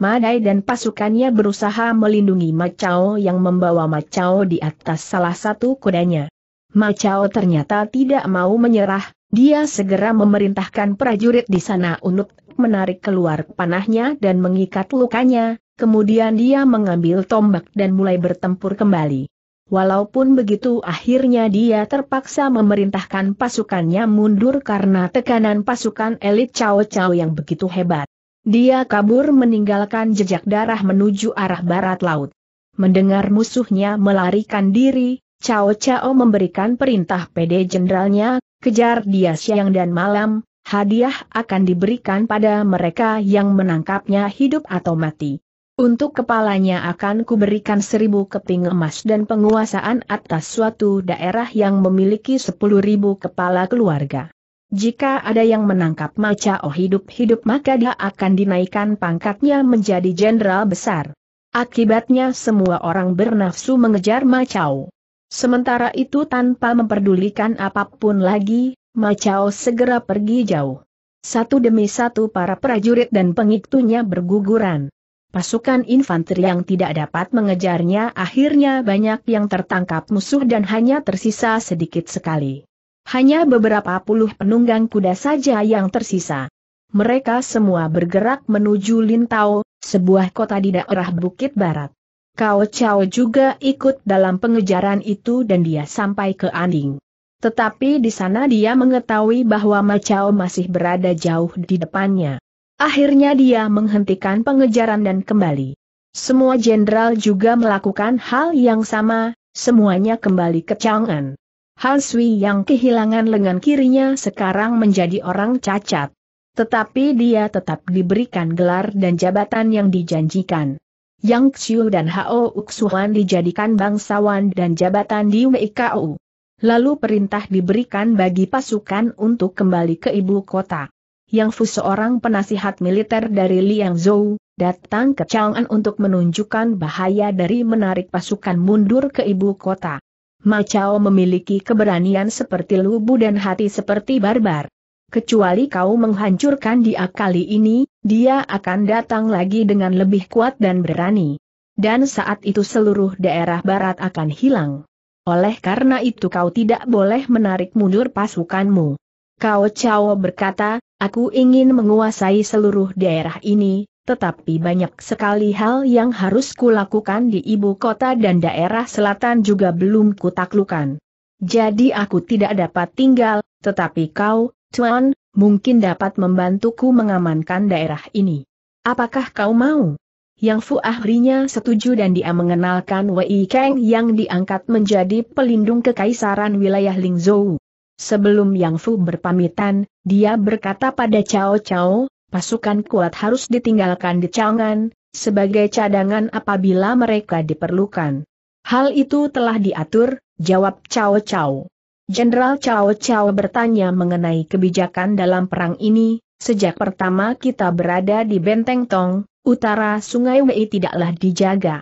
Madai dan pasukannya berusaha melindungi Macao yang membawa Macao di atas salah satu kudanya. Macao ternyata tidak mau menyerah, dia segera memerintahkan prajurit di sana untuk menarik keluar panahnya dan mengikat lukanya, kemudian dia mengambil tombak dan mulai bertempur kembali. Walaupun begitu akhirnya dia terpaksa memerintahkan pasukannya mundur karena tekanan pasukan elit Cao Cao yang begitu hebat. Dia kabur meninggalkan jejak darah menuju arah barat laut. Mendengar musuhnya melarikan diri, Cao Cao memberikan perintah pede jenderalnya, kejar dia siang dan malam, hadiah akan diberikan pada mereka yang menangkapnya hidup atau mati. Untuk kepalanya akan kuberikan seribu keping emas dan penguasaan atas suatu daerah yang memiliki sepuluh ribu kepala keluarga. Jika ada yang menangkap Macao oh hidup-hidup maka dia akan dinaikkan pangkatnya menjadi jenderal besar. Akibatnya semua orang bernafsu mengejar Macao. Oh. Sementara itu tanpa memperdulikan apapun lagi, Macao oh segera pergi jauh. Satu demi satu para prajurit dan pengiktunya berguguran. Pasukan infanteri yang tidak dapat mengejarnya akhirnya banyak yang tertangkap musuh dan hanya tersisa sedikit sekali. Hanya beberapa puluh penunggang kuda saja yang tersisa. Mereka semua bergerak menuju Lintau, sebuah kota di daerah Bukit Barat. Kao Chao juga ikut dalam pengejaran itu dan dia sampai ke Anding. Tetapi di sana dia mengetahui bahwa Macao masih berada jauh di depannya. Akhirnya dia menghentikan pengejaran dan kembali. Semua jenderal juga melakukan hal yang sama, semuanya kembali ke Chang'an. Han Sui yang kehilangan lengan kirinya sekarang menjadi orang cacat. Tetapi dia tetap diberikan gelar dan jabatan yang dijanjikan. Yang Xiu dan Hao Uksuan dijadikan bangsawan dan jabatan di WKU. Lalu perintah diberikan bagi pasukan untuk kembali ke ibu kota. Yang Fu seorang penasihat militer dari Liang Zhou, datang ke Chang'an untuk menunjukkan bahaya dari menarik pasukan mundur ke ibu kota. Macau memiliki keberanian seperti lubu dan hati seperti barbar. Kecuali kau menghancurkan dia kali ini, dia akan datang lagi dengan lebih kuat dan berani. Dan saat itu seluruh daerah barat akan hilang. Oleh karena itu kau tidak boleh menarik mundur pasukanmu. Kau Cao berkata, aku ingin menguasai seluruh daerah ini, tetapi banyak sekali hal yang harus kulakukan di ibu kota dan daerah selatan juga belum kutaklukan. Jadi aku tidak dapat tinggal, tetapi kau, Tuan, mungkin dapat membantuku mengamankan daerah ini. Apakah kau mau? Yang Fu akhirnya setuju dan dia mengenalkan Wei Kang yang diangkat menjadi pelindung kekaisaran wilayah Lingzhou. Sebelum Yang Fu berpamitan, dia berkata pada Cao Cao, pasukan kuat harus ditinggalkan di Changan, sebagai cadangan apabila mereka diperlukan. Hal itu telah diatur, jawab Cao Cao. Jenderal Cao Cao bertanya mengenai kebijakan dalam perang ini, sejak pertama kita berada di Benteng Tong, utara Sungai Wei tidaklah dijaga.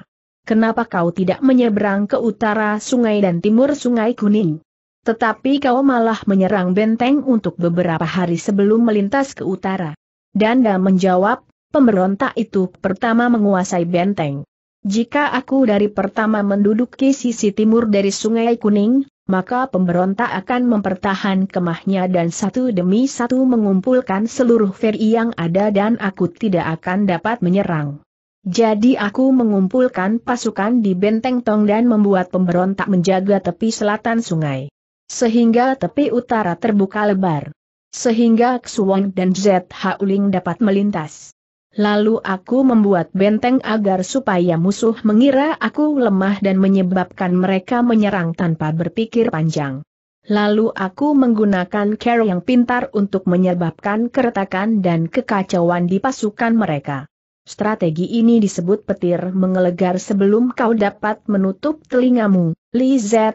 Kenapa kau tidak menyeberang ke utara sungai dan timur sungai kuning? Tetapi kau malah menyerang benteng untuk beberapa hari sebelum melintas ke utara. Danda menjawab, pemberontak itu pertama menguasai benteng. Jika aku dari pertama menduduki sisi timur dari Sungai Kuning, maka pemberontak akan mempertahan kemahnya dan satu demi satu mengumpulkan seluruh feri yang ada dan aku tidak akan dapat menyerang. Jadi aku mengumpulkan pasukan di benteng tong dan membuat pemberontak menjaga tepi selatan sungai. Sehingga tepi utara terbuka lebar. Sehingga Xuan dan Zhauling dapat melintas. Lalu aku membuat benteng agar supaya musuh mengira aku lemah dan menyebabkan mereka menyerang tanpa berpikir panjang. Lalu aku menggunakan Carol yang pintar untuk menyebabkan keretakan dan kekacauan di pasukan mereka. Strategi ini disebut petir mengelegar sebelum kau dapat menutup telingamu, Li Zhi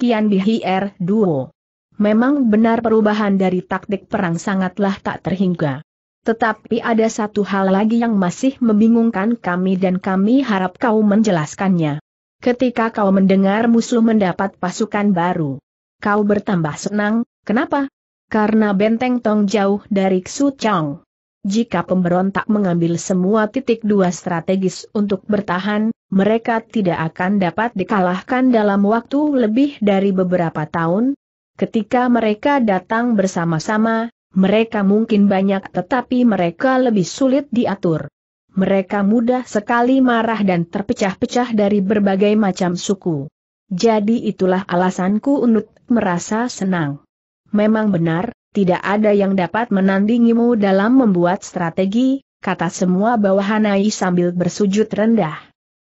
Tian Bihir Duo. Memang benar perubahan dari taktik perang sangatlah tak terhingga. Tetapi ada satu hal lagi yang masih membingungkan kami dan kami harap kau menjelaskannya. Ketika kau mendengar musuh mendapat pasukan baru, kau bertambah senang, kenapa? Karena benteng Tong jauh dari Xu Chong. Jika pemberontak mengambil semua titik dua strategis untuk bertahan, mereka tidak akan dapat dikalahkan dalam waktu lebih dari beberapa tahun, Ketika mereka datang bersama-sama, mereka mungkin banyak tetapi mereka lebih sulit diatur. Mereka mudah sekali marah dan terpecah-pecah dari berbagai macam suku. Jadi itulah alasanku untuk merasa senang. Memang benar, tidak ada yang dapat menandingimu dalam membuat strategi, kata semua bawahanai sambil bersujud rendah.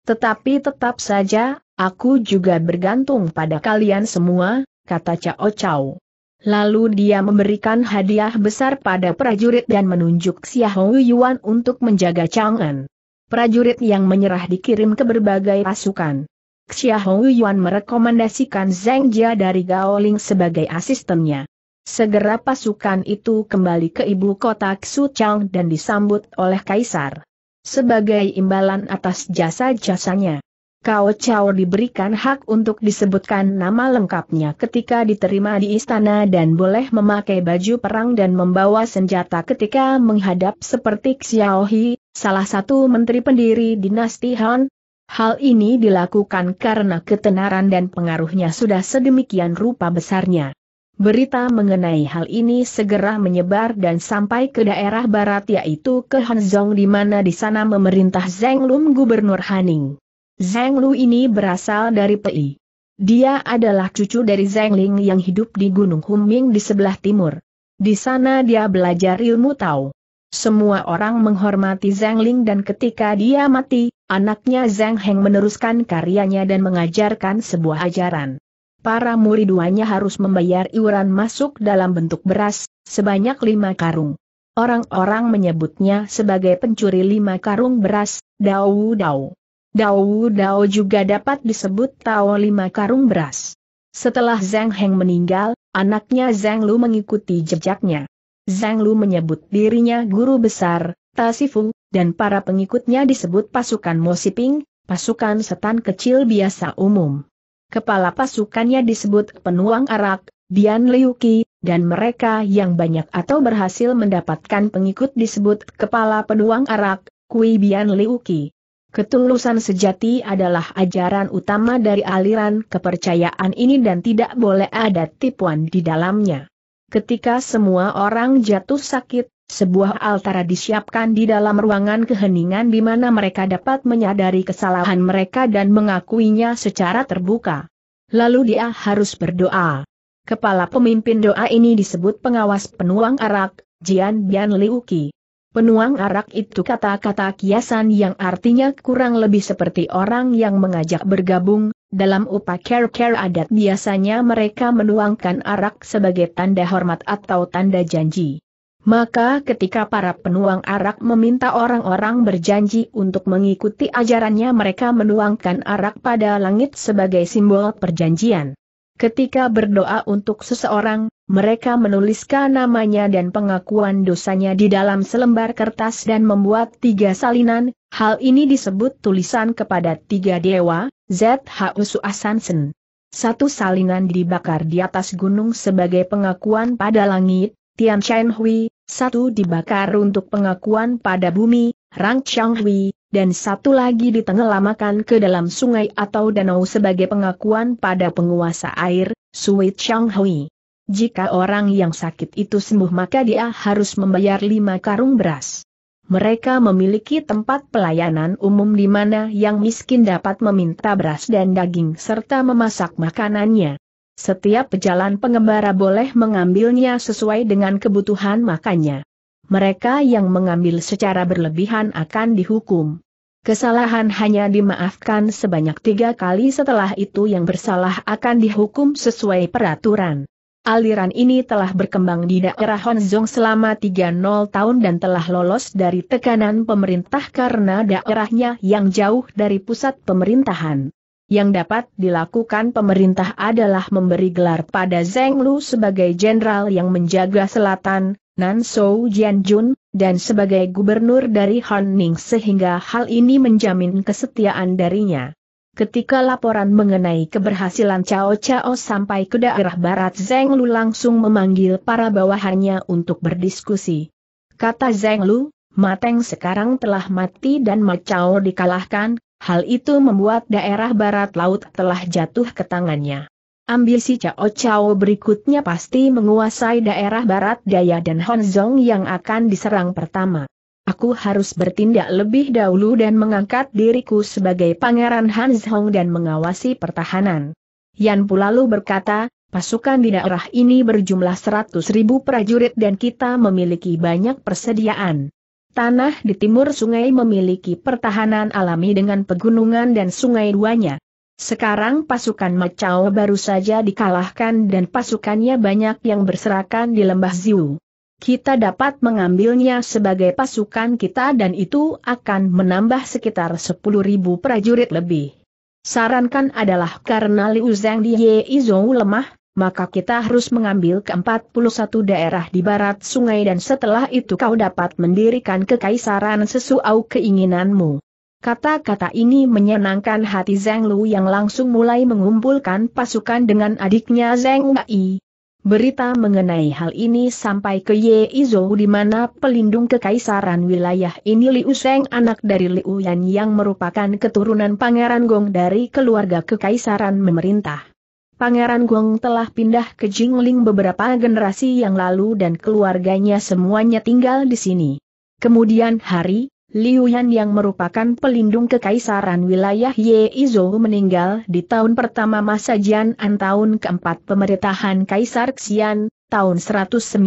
Tetapi tetap saja, aku juga bergantung pada kalian semua, kata Cao Cao. Lalu dia memberikan hadiah besar pada prajurit dan menunjuk Xiahou Yuan untuk menjaga Chang'an. Prajurit yang menyerah dikirim ke berbagai pasukan. Xiahou Yuan merekomendasikan Zhang Jia dari Gaoling sebagai asistennya. Segera pasukan itu kembali ke ibu kota Xuchang dan disambut oleh Kaisar. Sebagai imbalan atas jasa-jasanya, Kao Chao diberikan hak untuk disebutkan nama lengkapnya ketika diterima di istana dan boleh memakai baju perang dan membawa senjata ketika menghadap seperti Xiao He, salah satu menteri pendiri dinasti Han. Hal ini dilakukan karena ketenaran dan pengaruhnya sudah sedemikian rupa besarnya. Berita mengenai hal ini segera menyebar dan sampai ke daerah barat yaitu ke Hanzhong di mana di sana memerintah Zheng Lum Gubernur Haning. Zhang Lu ini berasal dari Pei. Dia adalah cucu dari Zhang Ling yang hidup di Gunung Huming di sebelah timur. Di sana dia belajar ilmu Tao. Semua orang menghormati Zhang Ling dan ketika dia mati, anaknya Zhang Heng meneruskan karyanya dan mengajarkan sebuah ajaran. Para murid duanya harus membayar iuran masuk dalam bentuk beras, sebanyak lima karung. Orang-orang menyebutnya sebagai pencuri lima karung beras, Dao Dao. Dao-dao juga dapat disebut Tao Lima Karung Beras. Setelah Zhang Heng meninggal, anaknya Zhang Lu mengikuti jejaknya. Zhang Lu menyebut dirinya guru besar, Ta Sifu, dan para pengikutnya disebut pasukan Mo Siping, pasukan setan kecil biasa umum. Kepala pasukannya disebut penuang arak, Dian Liuki, dan mereka yang banyak atau berhasil mendapatkan pengikut disebut kepala penuang arak, Kui Bian Liuki. Ketulusan sejati adalah ajaran utama dari aliran kepercayaan ini dan tidak boleh ada tipuan di dalamnya. Ketika semua orang jatuh sakit, sebuah altar disiapkan di dalam ruangan keheningan di mana mereka dapat menyadari kesalahan mereka dan mengakuinya secara terbuka. Lalu dia harus berdoa. Kepala pemimpin doa ini disebut pengawas penuang arak, Jian Bian Liuki. Penuang arak itu kata-kata kiasan yang artinya kurang lebih seperti orang yang mengajak bergabung, dalam upacara adat biasanya mereka menuangkan arak sebagai tanda hormat atau tanda janji. Maka ketika para penuang arak meminta orang-orang berjanji untuk mengikuti ajarannya mereka menuangkan arak pada langit sebagai simbol perjanjian. Ketika berdoa untuk seseorang, mereka menuliskan namanya dan pengakuan dosanya di dalam selembar kertas dan membuat tiga salinan, hal ini disebut tulisan kepada tiga dewa, ZHU Suasansen. Satu salinan dibakar di atas gunung sebagai pengakuan pada langit, Tian Chen Hui, satu dibakar untuk pengakuan pada bumi, Rang Chang Hui, dan satu lagi ditenggelamkan ke dalam sungai atau danau sebagai pengakuan pada penguasa air, Sui Chang Hui. Jika orang yang sakit itu sembuh maka dia harus membayar lima karung beras. Mereka memiliki tempat pelayanan umum di mana yang miskin dapat meminta beras dan daging serta memasak makanannya. Setiap pejalan pengembara boleh mengambilnya sesuai dengan kebutuhan makannya. Mereka yang mengambil secara berlebihan akan dihukum. Kesalahan hanya dimaafkan sebanyak tiga kali setelah itu yang bersalah akan dihukum sesuai peraturan. Aliran ini telah berkembang di daerah Honzong selama 30 tahun dan telah lolos dari tekanan pemerintah karena daerahnya yang jauh dari pusat pemerintahan. Yang dapat dilakukan pemerintah adalah memberi gelar pada Zheng Lu sebagai jenderal yang menjaga selatan, Nan Jian Jianjun, dan sebagai gubernur dari Ning sehingga hal ini menjamin kesetiaan darinya. Ketika laporan mengenai keberhasilan Cao Cao sampai ke daerah barat Zeng Lu langsung memanggil para bawahannya untuk berdiskusi. Kata Zeng Lu, Mateng sekarang telah mati dan Macao dikalahkan, hal itu membuat daerah barat laut telah jatuh ke tangannya. Ambisi Cao Cao berikutnya pasti menguasai daerah barat daya dan Honzong yang akan diserang pertama. Aku harus bertindak lebih dahulu dan mengangkat diriku sebagai pangeran Hanzhong dan mengawasi pertahanan. Yan Pu lalu berkata, pasukan di daerah ini berjumlah 100 ribu prajurit dan kita memiliki banyak persediaan. Tanah di timur sungai memiliki pertahanan alami dengan pegunungan dan sungai duanya. Sekarang pasukan Macau baru saja dikalahkan dan pasukannya banyak yang berserakan di lembah Ziu. Kita dapat mengambilnya sebagai pasukan kita dan itu akan menambah sekitar 10.000 prajurit lebih. Sarankan adalah karena Liu Zhang di Yeizhou lemah, maka kita harus mengambil ke-41 daerah di barat sungai dan setelah itu kau dapat mendirikan kekaisaran sesuau keinginanmu. Kata-kata ini menyenangkan hati Zeng Lu yang langsung mulai mengumpulkan pasukan dengan adiknya Zhang Wai. Berita mengenai hal ini sampai ke Ye Izhou di mana pelindung kekaisaran wilayah ini Liu Sheng anak dari Liu Yan yang merupakan keturunan Pangeran Gong dari keluarga kekaisaran memerintah. Pangeran Gong telah pindah ke Jingling beberapa generasi yang lalu dan keluarganya semuanya tinggal di sini. Kemudian hari, Liu Yan yang merupakan pelindung kekaisaran wilayah Ye Yeizhou meninggal di tahun pertama masa Jian'an tahun keempat pemerintahan Kaisar Xian, tahun 194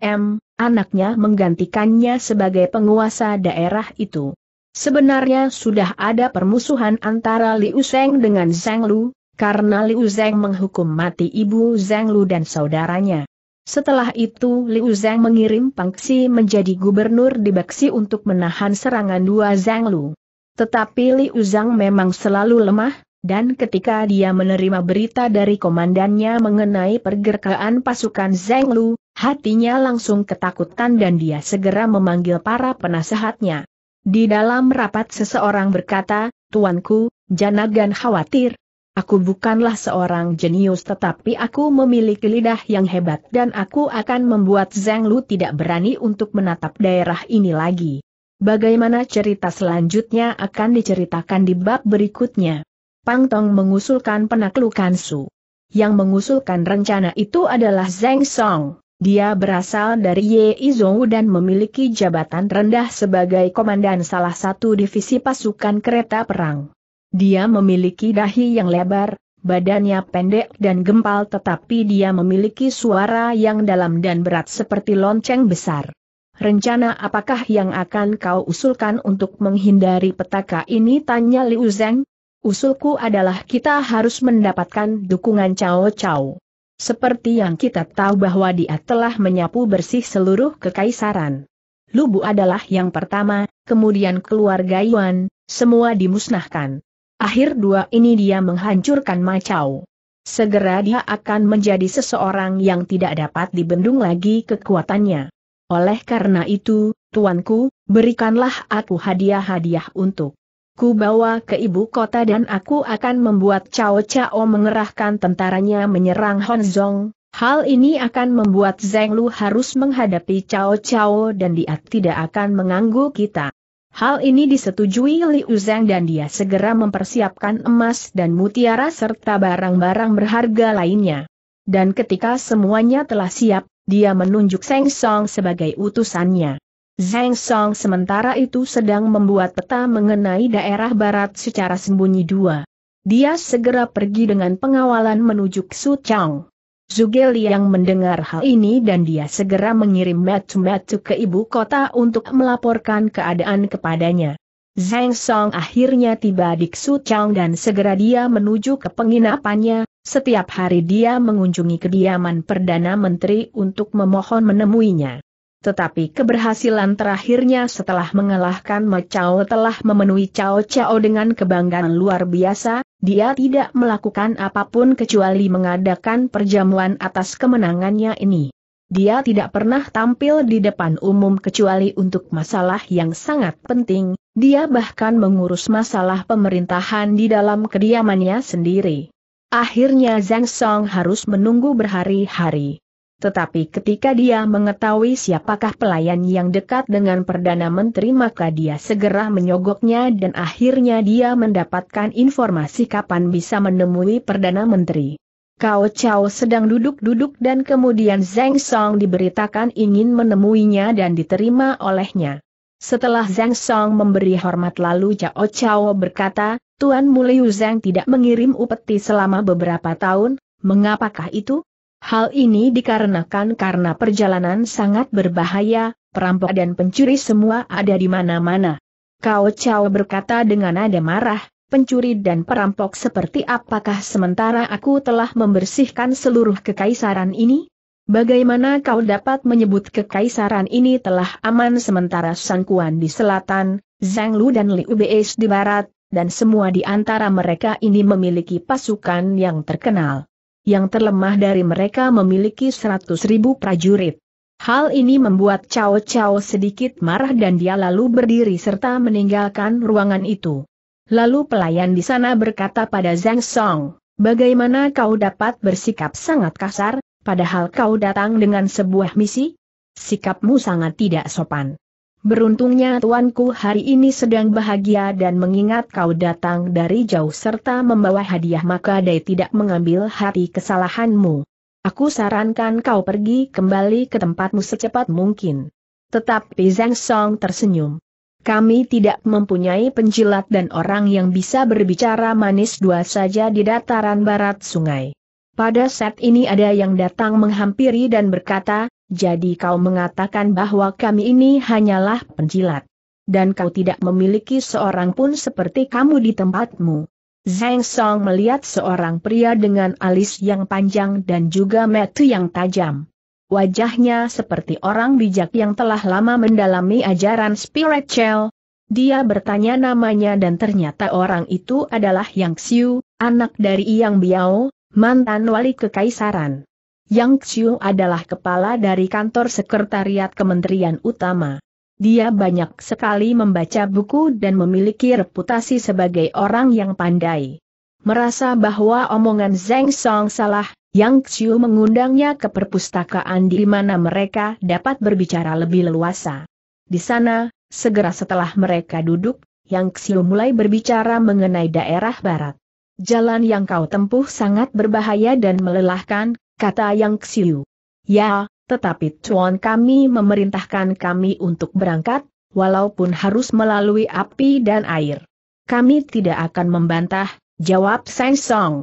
M, anaknya menggantikannya sebagai penguasa daerah itu. Sebenarnya sudah ada permusuhan antara Liu Zheng dengan Zhang Lu, karena Liu Zheng menghukum mati ibu Zhang Lu dan saudaranya. Setelah itu Liu Zhang mengirim Pang Xi menjadi gubernur di Baxi untuk menahan serangan dua Zhang Lu. Tetapi Liu Zhang memang selalu lemah, dan ketika dia menerima berita dari komandannya mengenai pergerakan pasukan Zhang Lu, hatinya langsung ketakutan dan dia segera memanggil para penasehatnya. Di dalam rapat seseorang berkata, Tuanku, Janagan khawatir, Aku bukanlah seorang jenius tetapi aku memiliki lidah yang hebat dan aku akan membuat Zhang Lu tidak berani untuk menatap daerah ini lagi. Bagaimana cerita selanjutnya akan diceritakan di bab berikutnya. Pang Tong mengusulkan penaklukan Su. Yang mengusulkan rencana itu adalah Zeng Song. Dia berasal dari Ye Izong dan memiliki jabatan rendah sebagai komandan salah satu divisi pasukan kereta perang. Dia memiliki dahi yang lebar, badannya pendek dan gempal tetapi dia memiliki suara yang dalam dan berat seperti lonceng besar. Rencana apakah yang akan kau usulkan untuk menghindari petaka ini tanya Liu Zeng? Usulku adalah kita harus mendapatkan dukungan Cao Cao. Seperti yang kita tahu bahwa dia telah menyapu bersih seluruh kekaisaran. Lubu adalah yang pertama, kemudian keluarga Yuan, semua dimusnahkan. Akhir dua ini dia menghancurkan Macau. Segera dia akan menjadi seseorang yang tidak dapat dibendung lagi kekuatannya. Oleh karena itu, tuanku, berikanlah aku hadiah-hadiah untuk ku bawa ke ibu kota dan aku akan membuat Cao Cao mengerahkan tentaranya menyerang Honzong. Hal ini akan membuat Zenglu Lu harus menghadapi Cao Cao dan dia tidak akan mengganggu kita. Hal ini disetujui Liu Zhang dan dia segera mempersiapkan emas dan mutiara serta barang-barang berharga lainnya. Dan ketika semuanya telah siap, dia menunjuk Zheng Song sebagai utusannya. Zheng Song sementara itu sedang membuat peta mengenai daerah barat secara sembunyi dua. Dia segera pergi dengan pengawalan menuju Su Chang. Zugel yang mendengar hal ini dan dia segera mengirim Matu-Matu ke ibu kota untuk melaporkan keadaan kepadanya. Zhang Song akhirnya tiba di Xuchang dan segera dia menuju ke penginapannya, setiap hari dia mengunjungi kediaman Perdana Menteri untuk memohon menemuinya. Tetapi keberhasilan terakhirnya setelah mengalahkan Macau telah memenuhi Cao Cao dengan kebanggaan luar biasa, dia tidak melakukan apapun kecuali mengadakan perjamuan atas kemenangannya ini. Dia tidak pernah tampil di depan umum kecuali untuk masalah yang sangat penting, dia bahkan mengurus masalah pemerintahan di dalam kediamannya sendiri. Akhirnya Zhang Song harus menunggu berhari-hari. Tetapi ketika dia mengetahui siapakah pelayan yang dekat dengan Perdana Menteri maka dia segera menyogoknya dan akhirnya dia mendapatkan informasi kapan bisa menemui Perdana Menteri. Kao Chao sedang duduk-duduk dan kemudian Zhang Song diberitakan ingin menemuinya dan diterima olehnya. Setelah Zhang Song memberi hormat lalu Cao Chao berkata, Tuan Muliu Zhang tidak mengirim upeti selama beberapa tahun, mengapakah itu? Hal ini dikarenakan karena perjalanan sangat berbahaya, perampok dan pencuri semua ada di mana-mana. Kau Chow berkata dengan nada marah, pencuri dan perampok seperti apakah sementara aku telah membersihkan seluruh kekaisaran ini? Bagaimana kau dapat menyebut kekaisaran ini telah aman sementara Sangkuan di selatan, Zhang Lu dan Liu di barat, dan semua di antara mereka ini memiliki pasukan yang terkenal yang terlemah dari mereka memiliki seratus ribu prajurit. Hal ini membuat Cao Cao sedikit marah dan dia lalu berdiri serta meninggalkan ruangan itu. Lalu pelayan di sana berkata pada Zhang Song, bagaimana kau dapat bersikap sangat kasar, padahal kau datang dengan sebuah misi? Sikapmu sangat tidak sopan. Beruntungnya tuanku hari ini sedang bahagia dan mengingat kau datang dari jauh serta membawa hadiah maka Dai tidak mengambil hati kesalahanmu. Aku sarankan kau pergi kembali ke tempatmu secepat mungkin. Tetapi Zhang Song tersenyum. Kami tidak mempunyai penjilat dan orang yang bisa berbicara manis dua saja di dataran barat sungai. Pada saat ini ada yang datang menghampiri dan berkata, jadi kau mengatakan bahwa kami ini hanyalah penjilat. Dan kau tidak memiliki seorang pun seperti kamu di tempatmu. Zhang Song melihat seorang pria dengan alis yang panjang dan juga metu yang tajam. Wajahnya seperti orang bijak yang telah lama mendalami ajaran Spirit spiritual. Dia bertanya namanya dan ternyata orang itu adalah Yang Xiu, anak dari Yang Biao, mantan wali kekaisaran. Yang Xiu adalah kepala dari kantor sekretariat Kementerian Utama. Dia banyak sekali membaca buku dan memiliki reputasi sebagai orang yang pandai. Merasa bahwa omongan Zeng Song salah, Yang Xiu mengundangnya ke perpustakaan di mana mereka dapat berbicara lebih leluasa. Di sana, segera setelah mereka duduk, Yang Xiu mulai berbicara mengenai daerah barat. Jalan yang kau tempuh sangat berbahaya dan melelahkan, kata Yang Xiu. Ya, tetapi Tuan kami memerintahkan kami untuk berangkat, walaupun harus melalui api dan air. Kami tidak akan membantah, jawab Sang Song.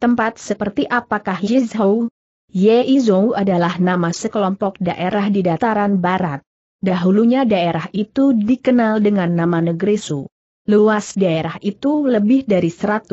Tempat seperti apakah Yizhou? Yizhou adalah nama sekelompok daerah di dataran barat. Dahulunya daerah itu dikenal dengan nama negeri Su. Luas daerah itu lebih dari 100.000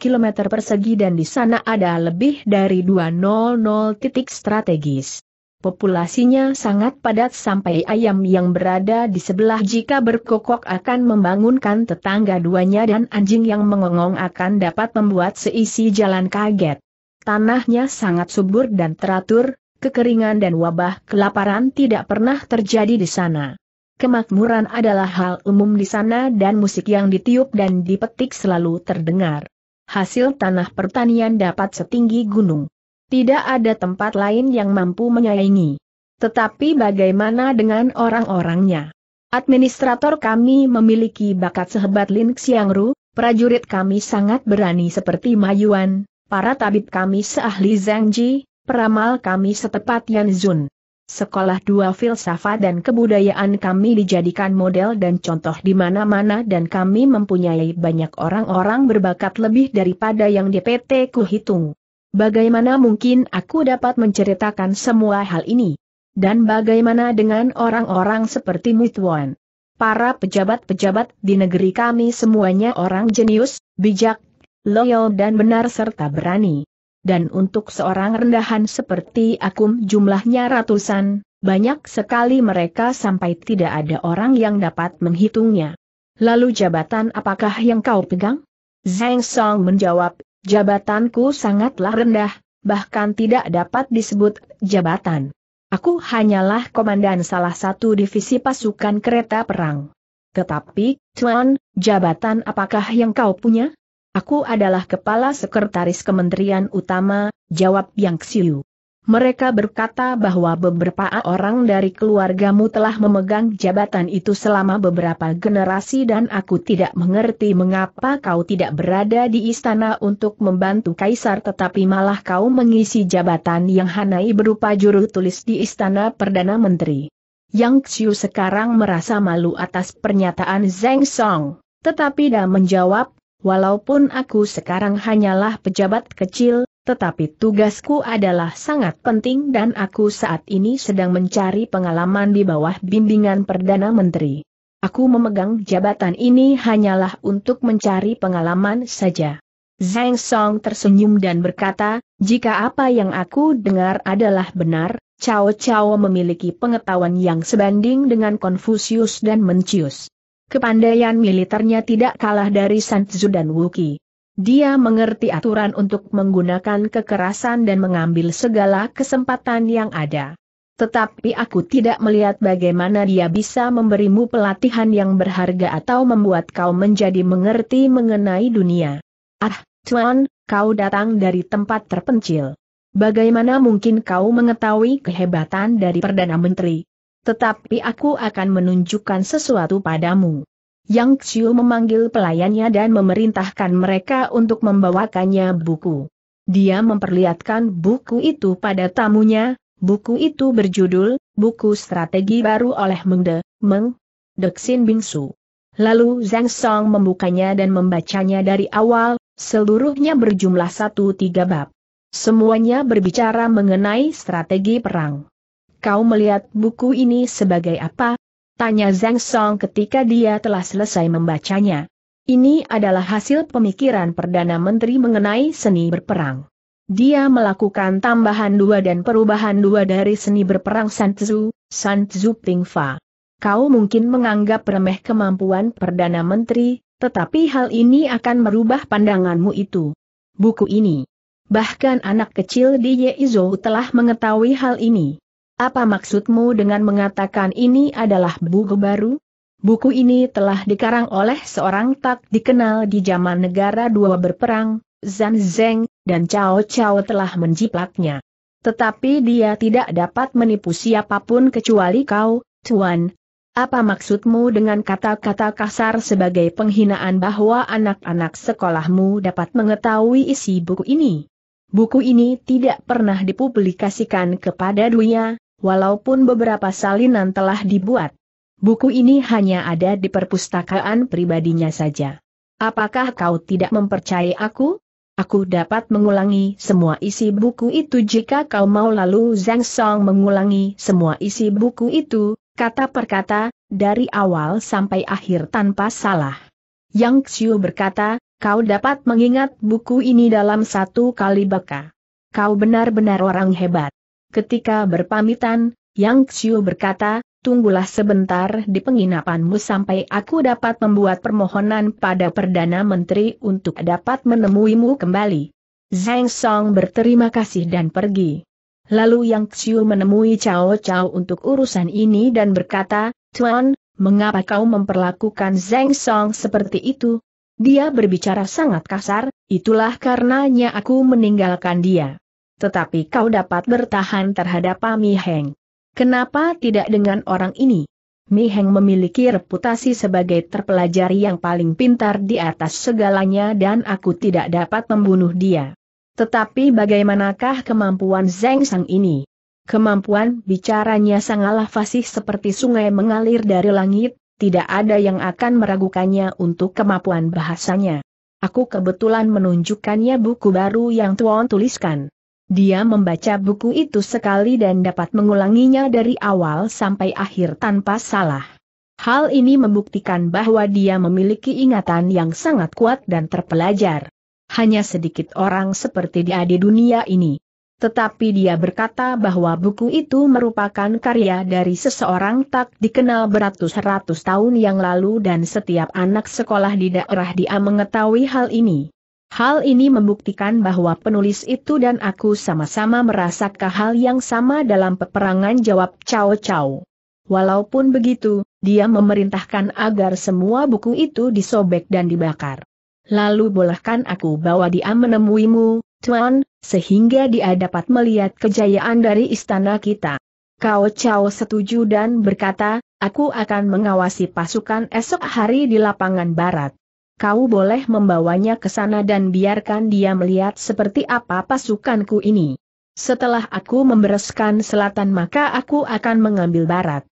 km persegi dan di sana ada lebih dari 200 titik strategis. Populasinya sangat padat sampai ayam yang berada di sebelah jika berkokok akan membangunkan tetangga duanya dan anjing yang mengongong akan dapat membuat seisi jalan kaget. Tanahnya sangat subur dan teratur, kekeringan dan wabah kelaparan tidak pernah terjadi di sana. Kemakmuran adalah hal umum di sana dan musik yang ditiup dan dipetik selalu terdengar. Hasil tanah pertanian dapat setinggi gunung. Tidak ada tempat lain yang mampu menyaingi. Tetapi bagaimana dengan orang-orangnya? Administrator kami memiliki bakat sehebat Lin Xiangru, prajurit kami sangat berani seperti Mayuan, para tabib kami seahli Zhang Ji, peramal kami setepat Yan Zun. Sekolah dua filsafat dan kebudayaan kami dijadikan model dan contoh di mana-mana dan kami mempunyai banyak orang-orang berbakat lebih daripada yang DPT ku hitung. Bagaimana mungkin aku dapat menceritakan semua hal ini? Dan bagaimana dengan orang-orang seperti Mutuan? Para pejabat-pejabat di negeri kami semuanya orang jenius, bijak, loyal dan benar serta berani dan untuk seorang rendahan seperti akum jumlahnya ratusan, banyak sekali mereka sampai tidak ada orang yang dapat menghitungnya. Lalu jabatan apakah yang kau pegang? Zhang Song menjawab, jabatanku sangatlah rendah, bahkan tidak dapat disebut jabatan. Aku hanyalah komandan salah satu divisi pasukan kereta perang. Tetapi, Tuan, jabatan apakah yang kau punya? Aku adalah Kepala Sekretaris Kementerian Utama, jawab Yang Xiu. Mereka berkata bahwa beberapa orang dari keluargamu telah memegang jabatan itu selama beberapa generasi dan aku tidak mengerti mengapa kau tidak berada di istana untuk membantu kaisar tetapi malah kau mengisi jabatan yang hanai berupa juru tulis di istana Perdana Menteri. Yang Xiu sekarang merasa malu atas pernyataan Zeng Song, tetapi dia menjawab, Walaupun aku sekarang hanyalah pejabat kecil, tetapi tugasku adalah sangat penting dan aku saat ini sedang mencari pengalaman di bawah bimbingan Perdana Menteri. Aku memegang jabatan ini hanyalah untuk mencari pengalaman saja. Zhang Song tersenyum dan berkata, jika apa yang aku dengar adalah benar, Cao Cao memiliki pengetahuan yang sebanding dengan Konfusius dan Mencius. Kepandaian militernya tidak kalah dari Sanzu dan Wuki. Dia mengerti aturan untuk menggunakan kekerasan dan mengambil segala kesempatan yang ada. Tetapi aku tidak melihat bagaimana dia bisa memberimu pelatihan yang berharga atau membuat kau menjadi mengerti mengenai dunia. Ah, Tuan, kau datang dari tempat terpencil. Bagaimana mungkin kau mengetahui kehebatan dari Perdana Menteri? tetapi aku akan menunjukkan sesuatu padamu. Yang Xiu memanggil pelayannya dan memerintahkan mereka untuk membawakannya buku. Dia memperlihatkan buku itu pada tamunya, buku itu berjudul, Buku Strategi Baru oleh Meng Meng, Deksin Bingsu. Lalu Zhang Song membukanya dan membacanya dari awal, seluruhnya berjumlah satu tiga bab. Semuanya berbicara mengenai strategi perang kau melihat buku ini sebagai apa? Tanya Zhang Song ketika dia telah selesai membacanya. Ini adalah hasil pemikiran Perdana Menteri mengenai seni berperang. Dia melakukan tambahan dua dan perubahan dua dari seni berperang San Tzu, San Tzu Ping Fa. Kau mungkin menganggap remeh kemampuan Perdana Menteri, tetapi hal ini akan merubah pandanganmu itu. Buku ini. Bahkan anak kecil di Yeizhou telah mengetahui hal ini. Apa maksudmu dengan mengatakan ini adalah buku baru? Buku ini telah dikarang oleh seorang tak dikenal di zaman negara dua berperang, Zan Zeng, dan Cao Cao telah menjiplaknya. Tetapi dia tidak dapat menipu siapapun kecuali kau, Tuan. Apa maksudmu dengan kata-kata kasar sebagai penghinaan bahwa anak-anak sekolahmu dapat mengetahui isi buku ini? Buku ini tidak pernah dipublikasikan kepada dunia, walaupun beberapa salinan telah dibuat. Buku ini hanya ada di perpustakaan pribadinya saja. Apakah kau tidak mempercayai aku? Aku dapat mengulangi semua isi buku itu jika kau mau lalu Zhang Song mengulangi semua isi buku itu, kata per kata, dari awal sampai akhir tanpa salah. Yang Xiu berkata, kau dapat mengingat buku ini dalam satu kali baka. Kau benar-benar orang hebat. Ketika berpamitan, Yang Xiu berkata, tunggulah sebentar di penginapanmu sampai aku dapat membuat permohonan pada Perdana Menteri untuk dapat menemuimu kembali. Zhang Song berterima kasih dan pergi. Lalu Yang Xiu menemui Cao Cao untuk urusan ini dan berkata, Tuan, mengapa kau memperlakukan Zhang Song seperti itu? Dia berbicara sangat kasar, itulah karenanya aku meninggalkan dia tetapi kau dapat bertahan terhadap Mi Heng. Kenapa tidak dengan orang ini? Mi Heng memiliki reputasi sebagai terpelajar yang paling pintar di atas segalanya dan aku tidak dapat membunuh dia. Tetapi bagaimanakah kemampuan Zeng Sang ini? Kemampuan bicaranya sangatlah fasih seperti sungai mengalir dari langit, tidak ada yang akan meragukannya untuk kemampuan bahasanya. Aku kebetulan menunjukkannya buku baru yang Tuan tuliskan. Dia membaca buku itu sekali dan dapat mengulanginya dari awal sampai akhir tanpa salah. Hal ini membuktikan bahwa dia memiliki ingatan yang sangat kuat dan terpelajar. Hanya sedikit orang seperti dia di dunia ini. Tetapi dia berkata bahwa buku itu merupakan karya dari seseorang tak dikenal beratus-ratus tahun yang lalu dan setiap anak sekolah di daerah dia mengetahui hal ini. Hal ini membuktikan bahwa penulis itu dan aku sama-sama merasakan hal yang sama dalam peperangan jawab Cao Cao. Walaupun begitu, dia memerintahkan agar semua buku itu disobek dan dibakar. Lalu bolehkan aku bawa dia menemuimu, Tuan, sehingga dia dapat melihat kejayaan dari istana kita. Cao Cao setuju dan berkata, aku akan mengawasi pasukan esok hari di lapangan barat kau boleh membawanya ke sana dan biarkan dia melihat seperti apa pasukanku ini. Setelah aku membereskan selatan maka aku akan mengambil barat.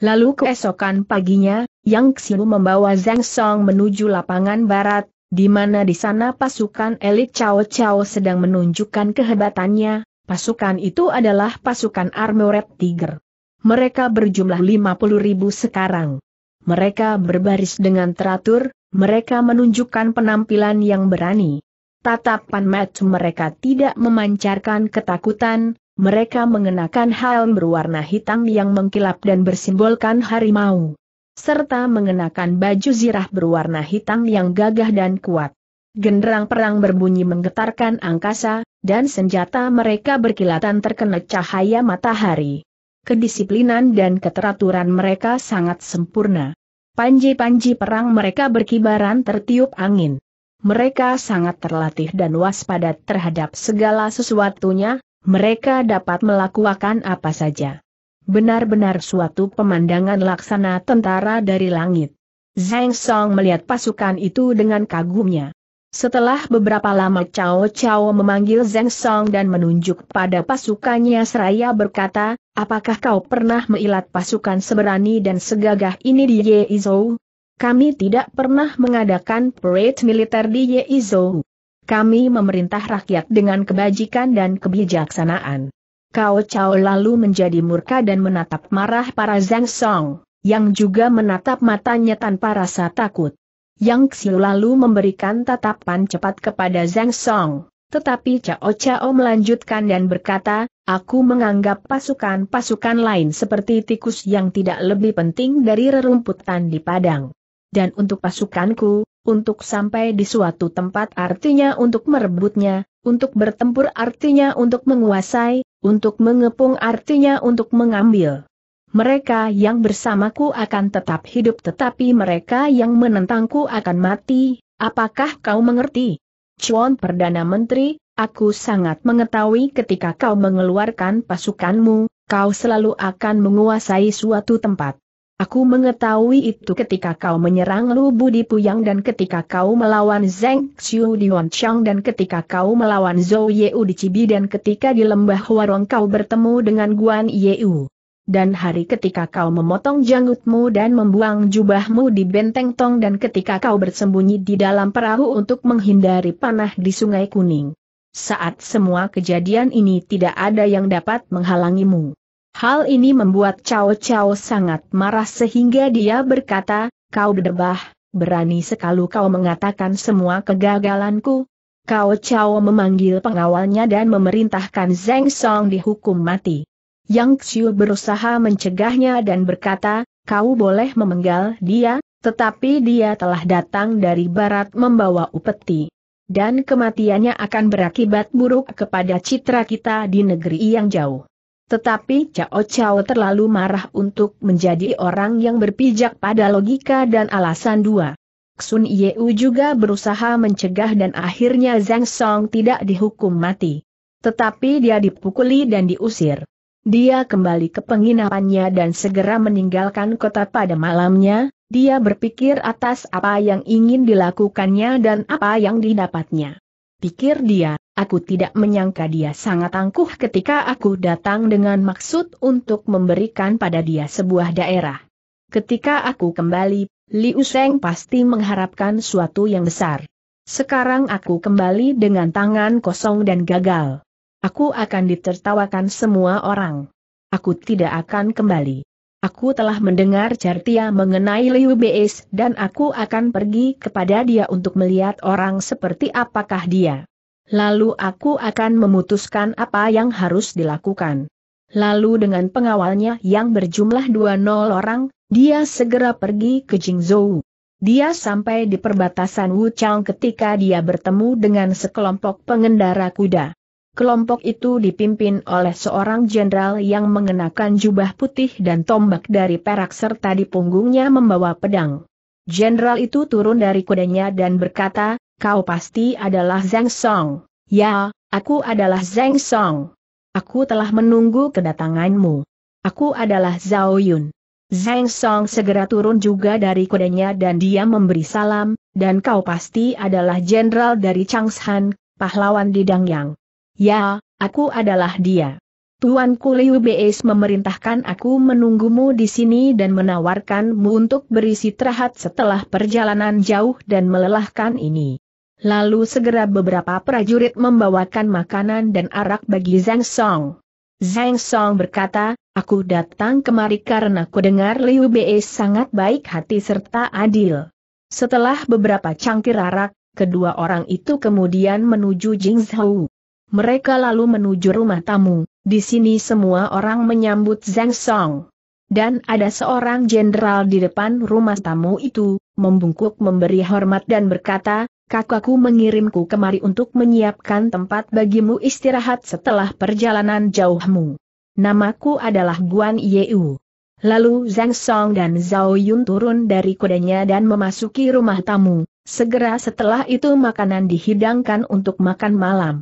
Lalu keesokan paginya, Yang Xiu membawa Zhang Song menuju lapangan barat, di mana di sana pasukan elit Cao Cao sedang menunjukkan kehebatannya, pasukan itu adalah pasukan Armored Tiger. Mereka berjumlah 50 ribu sekarang. Mereka berbaris dengan teratur, mereka menunjukkan penampilan yang berani. Tatapan match mereka tidak memancarkan ketakutan, mereka mengenakan hal berwarna hitam yang mengkilap dan bersimbolkan harimau. Serta mengenakan baju zirah berwarna hitam yang gagah dan kuat. Genderang perang berbunyi menggetarkan angkasa, dan senjata mereka berkilatan terkena cahaya matahari kedisiplinan dan keteraturan mereka sangat sempurna. Panji-panji perang mereka berkibaran tertiup angin. Mereka sangat terlatih dan waspada terhadap segala sesuatunya, mereka dapat melakukan apa saja. Benar-benar suatu pemandangan laksana tentara dari langit. Zhang Song melihat pasukan itu dengan kagumnya. Setelah beberapa lama Cao Cao memanggil Zeng Song dan menunjuk pada pasukannya seraya berkata, apakah kau pernah melihat pasukan seberani dan segagah ini di Yeizhou? Kami tidak pernah mengadakan parade militer di Yeizhou. Kami memerintah rakyat dengan kebajikan dan kebijaksanaan. Cao Cao lalu menjadi murka dan menatap marah para Zeng Song, yang juga menatap matanya tanpa rasa takut. Yang Xiu lalu memberikan tatapan cepat kepada Zhang Song. Tetapi Cao Cao melanjutkan dan berkata, aku menganggap pasukan-pasukan lain seperti tikus yang tidak lebih penting dari rerumputan di padang. Dan untuk pasukanku, untuk sampai di suatu tempat artinya untuk merebutnya, untuk bertempur artinya untuk menguasai, untuk mengepung artinya untuk mengambil mereka yang bersamaku akan tetap hidup tetapi mereka yang menentangku akan mati, apakah kau mengerti? Cuan Perdana Menteri, aku sangat mengetahui ketika kau mengeluarkan pasukanmu, kau selalu akan menguasai suatu tempat. Aku mengetahui itu ketika kau menyerang Lu Budi Puyang dan ketika kau melawan Zeng Xiu di Wanchang dan ketika kau melawan Zhou Yeu di Cibi dan ketika di Lembah Warong kau bertemu dengan Guan Yeu dan hari ketika kau memotong janggutmu dan membuang jubahmu di benteng tong dan ketika kau bersembunyi di dalam perahu untuk menghindari panah di sungai kuning. Saat semua kejadian ini tidak ada yang dapat menghalangimu. Hal ini membuat Cao Cao sangat marah sehingga dia berkata, kau berdebah, berani sekali kau mengatakan semua kegagalanku. Cao Cao memanggil pengawalnya dan memerintahkan Zeng Song dihukum mati. Yang Xiu berusaha mencegahnya dan berkata, kau boleh memenggal dia, tetapi dia telah datang dari barat membawa upeti. Dan kematiannya akan berakibat buruk kepada citra kita di negeri yang jauh. Tetapi Cao Cao terlalu marah untuk menjadi orang yang berpijak pada logika dan alasan dua. Xun Yeu juga berusaha mencegah dan akhirnya Zhang Song tidak dihukum mati. Tetapi dia dipukuli dan diusir. Dia kembali ke penginapannya dan segera meninggalkan kota pada malamnya, dia berpikir atas apa yang ingin dilakukannya dan apa yang didapatnya. Pikir dia, aku tidak menyangka dia sangat angkuh ketika aku datang dengan maksud untuk memberikan pada dia sebuah daerah. Ketika aku kembali, Liu Sheng pasti mengharapkan suatu yang besar. Sekarang aku kembali dengan tangan kosong dan gagal. Aku akan ditertawakan semua orang. Aku tidak akan kembali. Aku telah mendengar cerita mengenai Liu Beis dan aku akan pergi kepada dia untuk melihat orang seperti apakah dia. Lalu aku akan memutuskan apa yang harus dilakukan. Lalu dengan pengawalnya yang berjumlah 20 orang, dia segera pergi ke Jingzhou. Dia sampai di perbatasan Wuchang ketika dia bertemu dengan sekelompok pengendara kuda. Kelompok itu dipimpin oleh seorang jenderal yang mengenakan jubah putih dan tombak dari perak serta di punggungnya membawa pedang. Jenderal itu turun dari kudanya dan berkata, kau pasti adalah Zhang Song. Ya, aku adalah Zhang Song. Aku telah menunggu kedatanganmu. Aku adalah Zhao Yun. Zhang Song segera turun juga dari kudanya dan dia memberi salam, dan kau pasti adalah jenderal dari Changshan, pahlawan di Dangyang. Ya, aku adalah dia. Tuanku Liu Beis memerintahkan aku menunggumu di sini dan menawarkanmu untuk berisi beristirahat setelah perjalanan jauh dan melelahkan ini. Lalu segera beberapa prajurit membawakan makanan dan arak bagi Zhang Song. Zhang Song berkata, aku datang kemari karena ku dengar Liu Bei sangat baik hati serta adil. Setelah beberapa cangkir arak, kedua orang itu kemudian menuju Jingzhou. Mereka lalu menuju rumah tamu, di sini semua orang menyambut Zhang Song. Dan ada seorang jenderal di depan rumah tamu itu, membungkuk memberi hormat dan berkata, kakakku mengirimku kemari untuk menyiapkan tempat bagimu istirahat setelah perjalanan jauhmu. Namaku adalah Guan Yeu. Lalu Zhang Song dan Zhao Yun turun dari kudanya dan memasuki rumah tamu. Segera setelah itu makanan dihidangkan untuk makan malam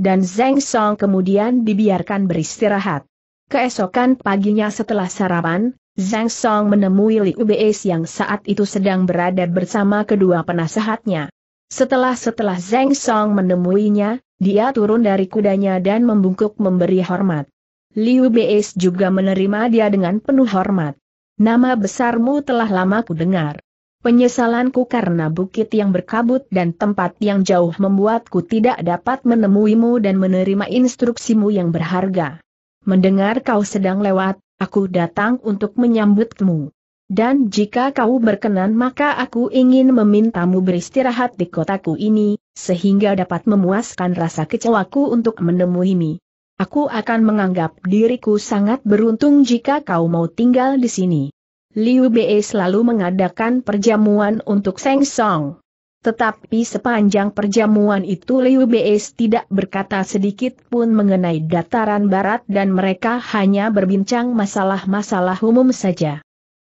dan Zeng Song kemudian dibiarkan beristirahat. Keesokan paginya setelah sarapan, Zhang Song menemui Liu Beis yang saat itu sedang berada bersama kedua penasehatnya. Setelah-setelah Zhang Song menemuinya, dia turun dari kudanya dan membungkuk memberi hormat. Liu Beis juga menerima dia dengan penuh hormat. Nama besarmu telah lama ku dengar. Penyesalanku karena bukit yang berkabut dan tempat yang jauh membuatku tidak dapat menemuimu dan menerima instruksimu yang berharga. Mendengar kau sedang lewat, aku datang untuk menyambutmu. Dan jika kau berkenan maka aku ingin memintamu beristirahat di kotaku ini, sehingga dapat memuaskan rasa kecewaku untuk menemuimu. Aku akan menganggap diriku sangat beruntung jika kau mau tinggal di sini. Liu Bei selalu mengadakan perjamuan untuk Seng Song. Tetapi sepanjang perjamuan itu Liu Bei tidak berkata sedikit pun mengenai dataran barat dan mereka hanya berbincang masalah-masalah umum saja.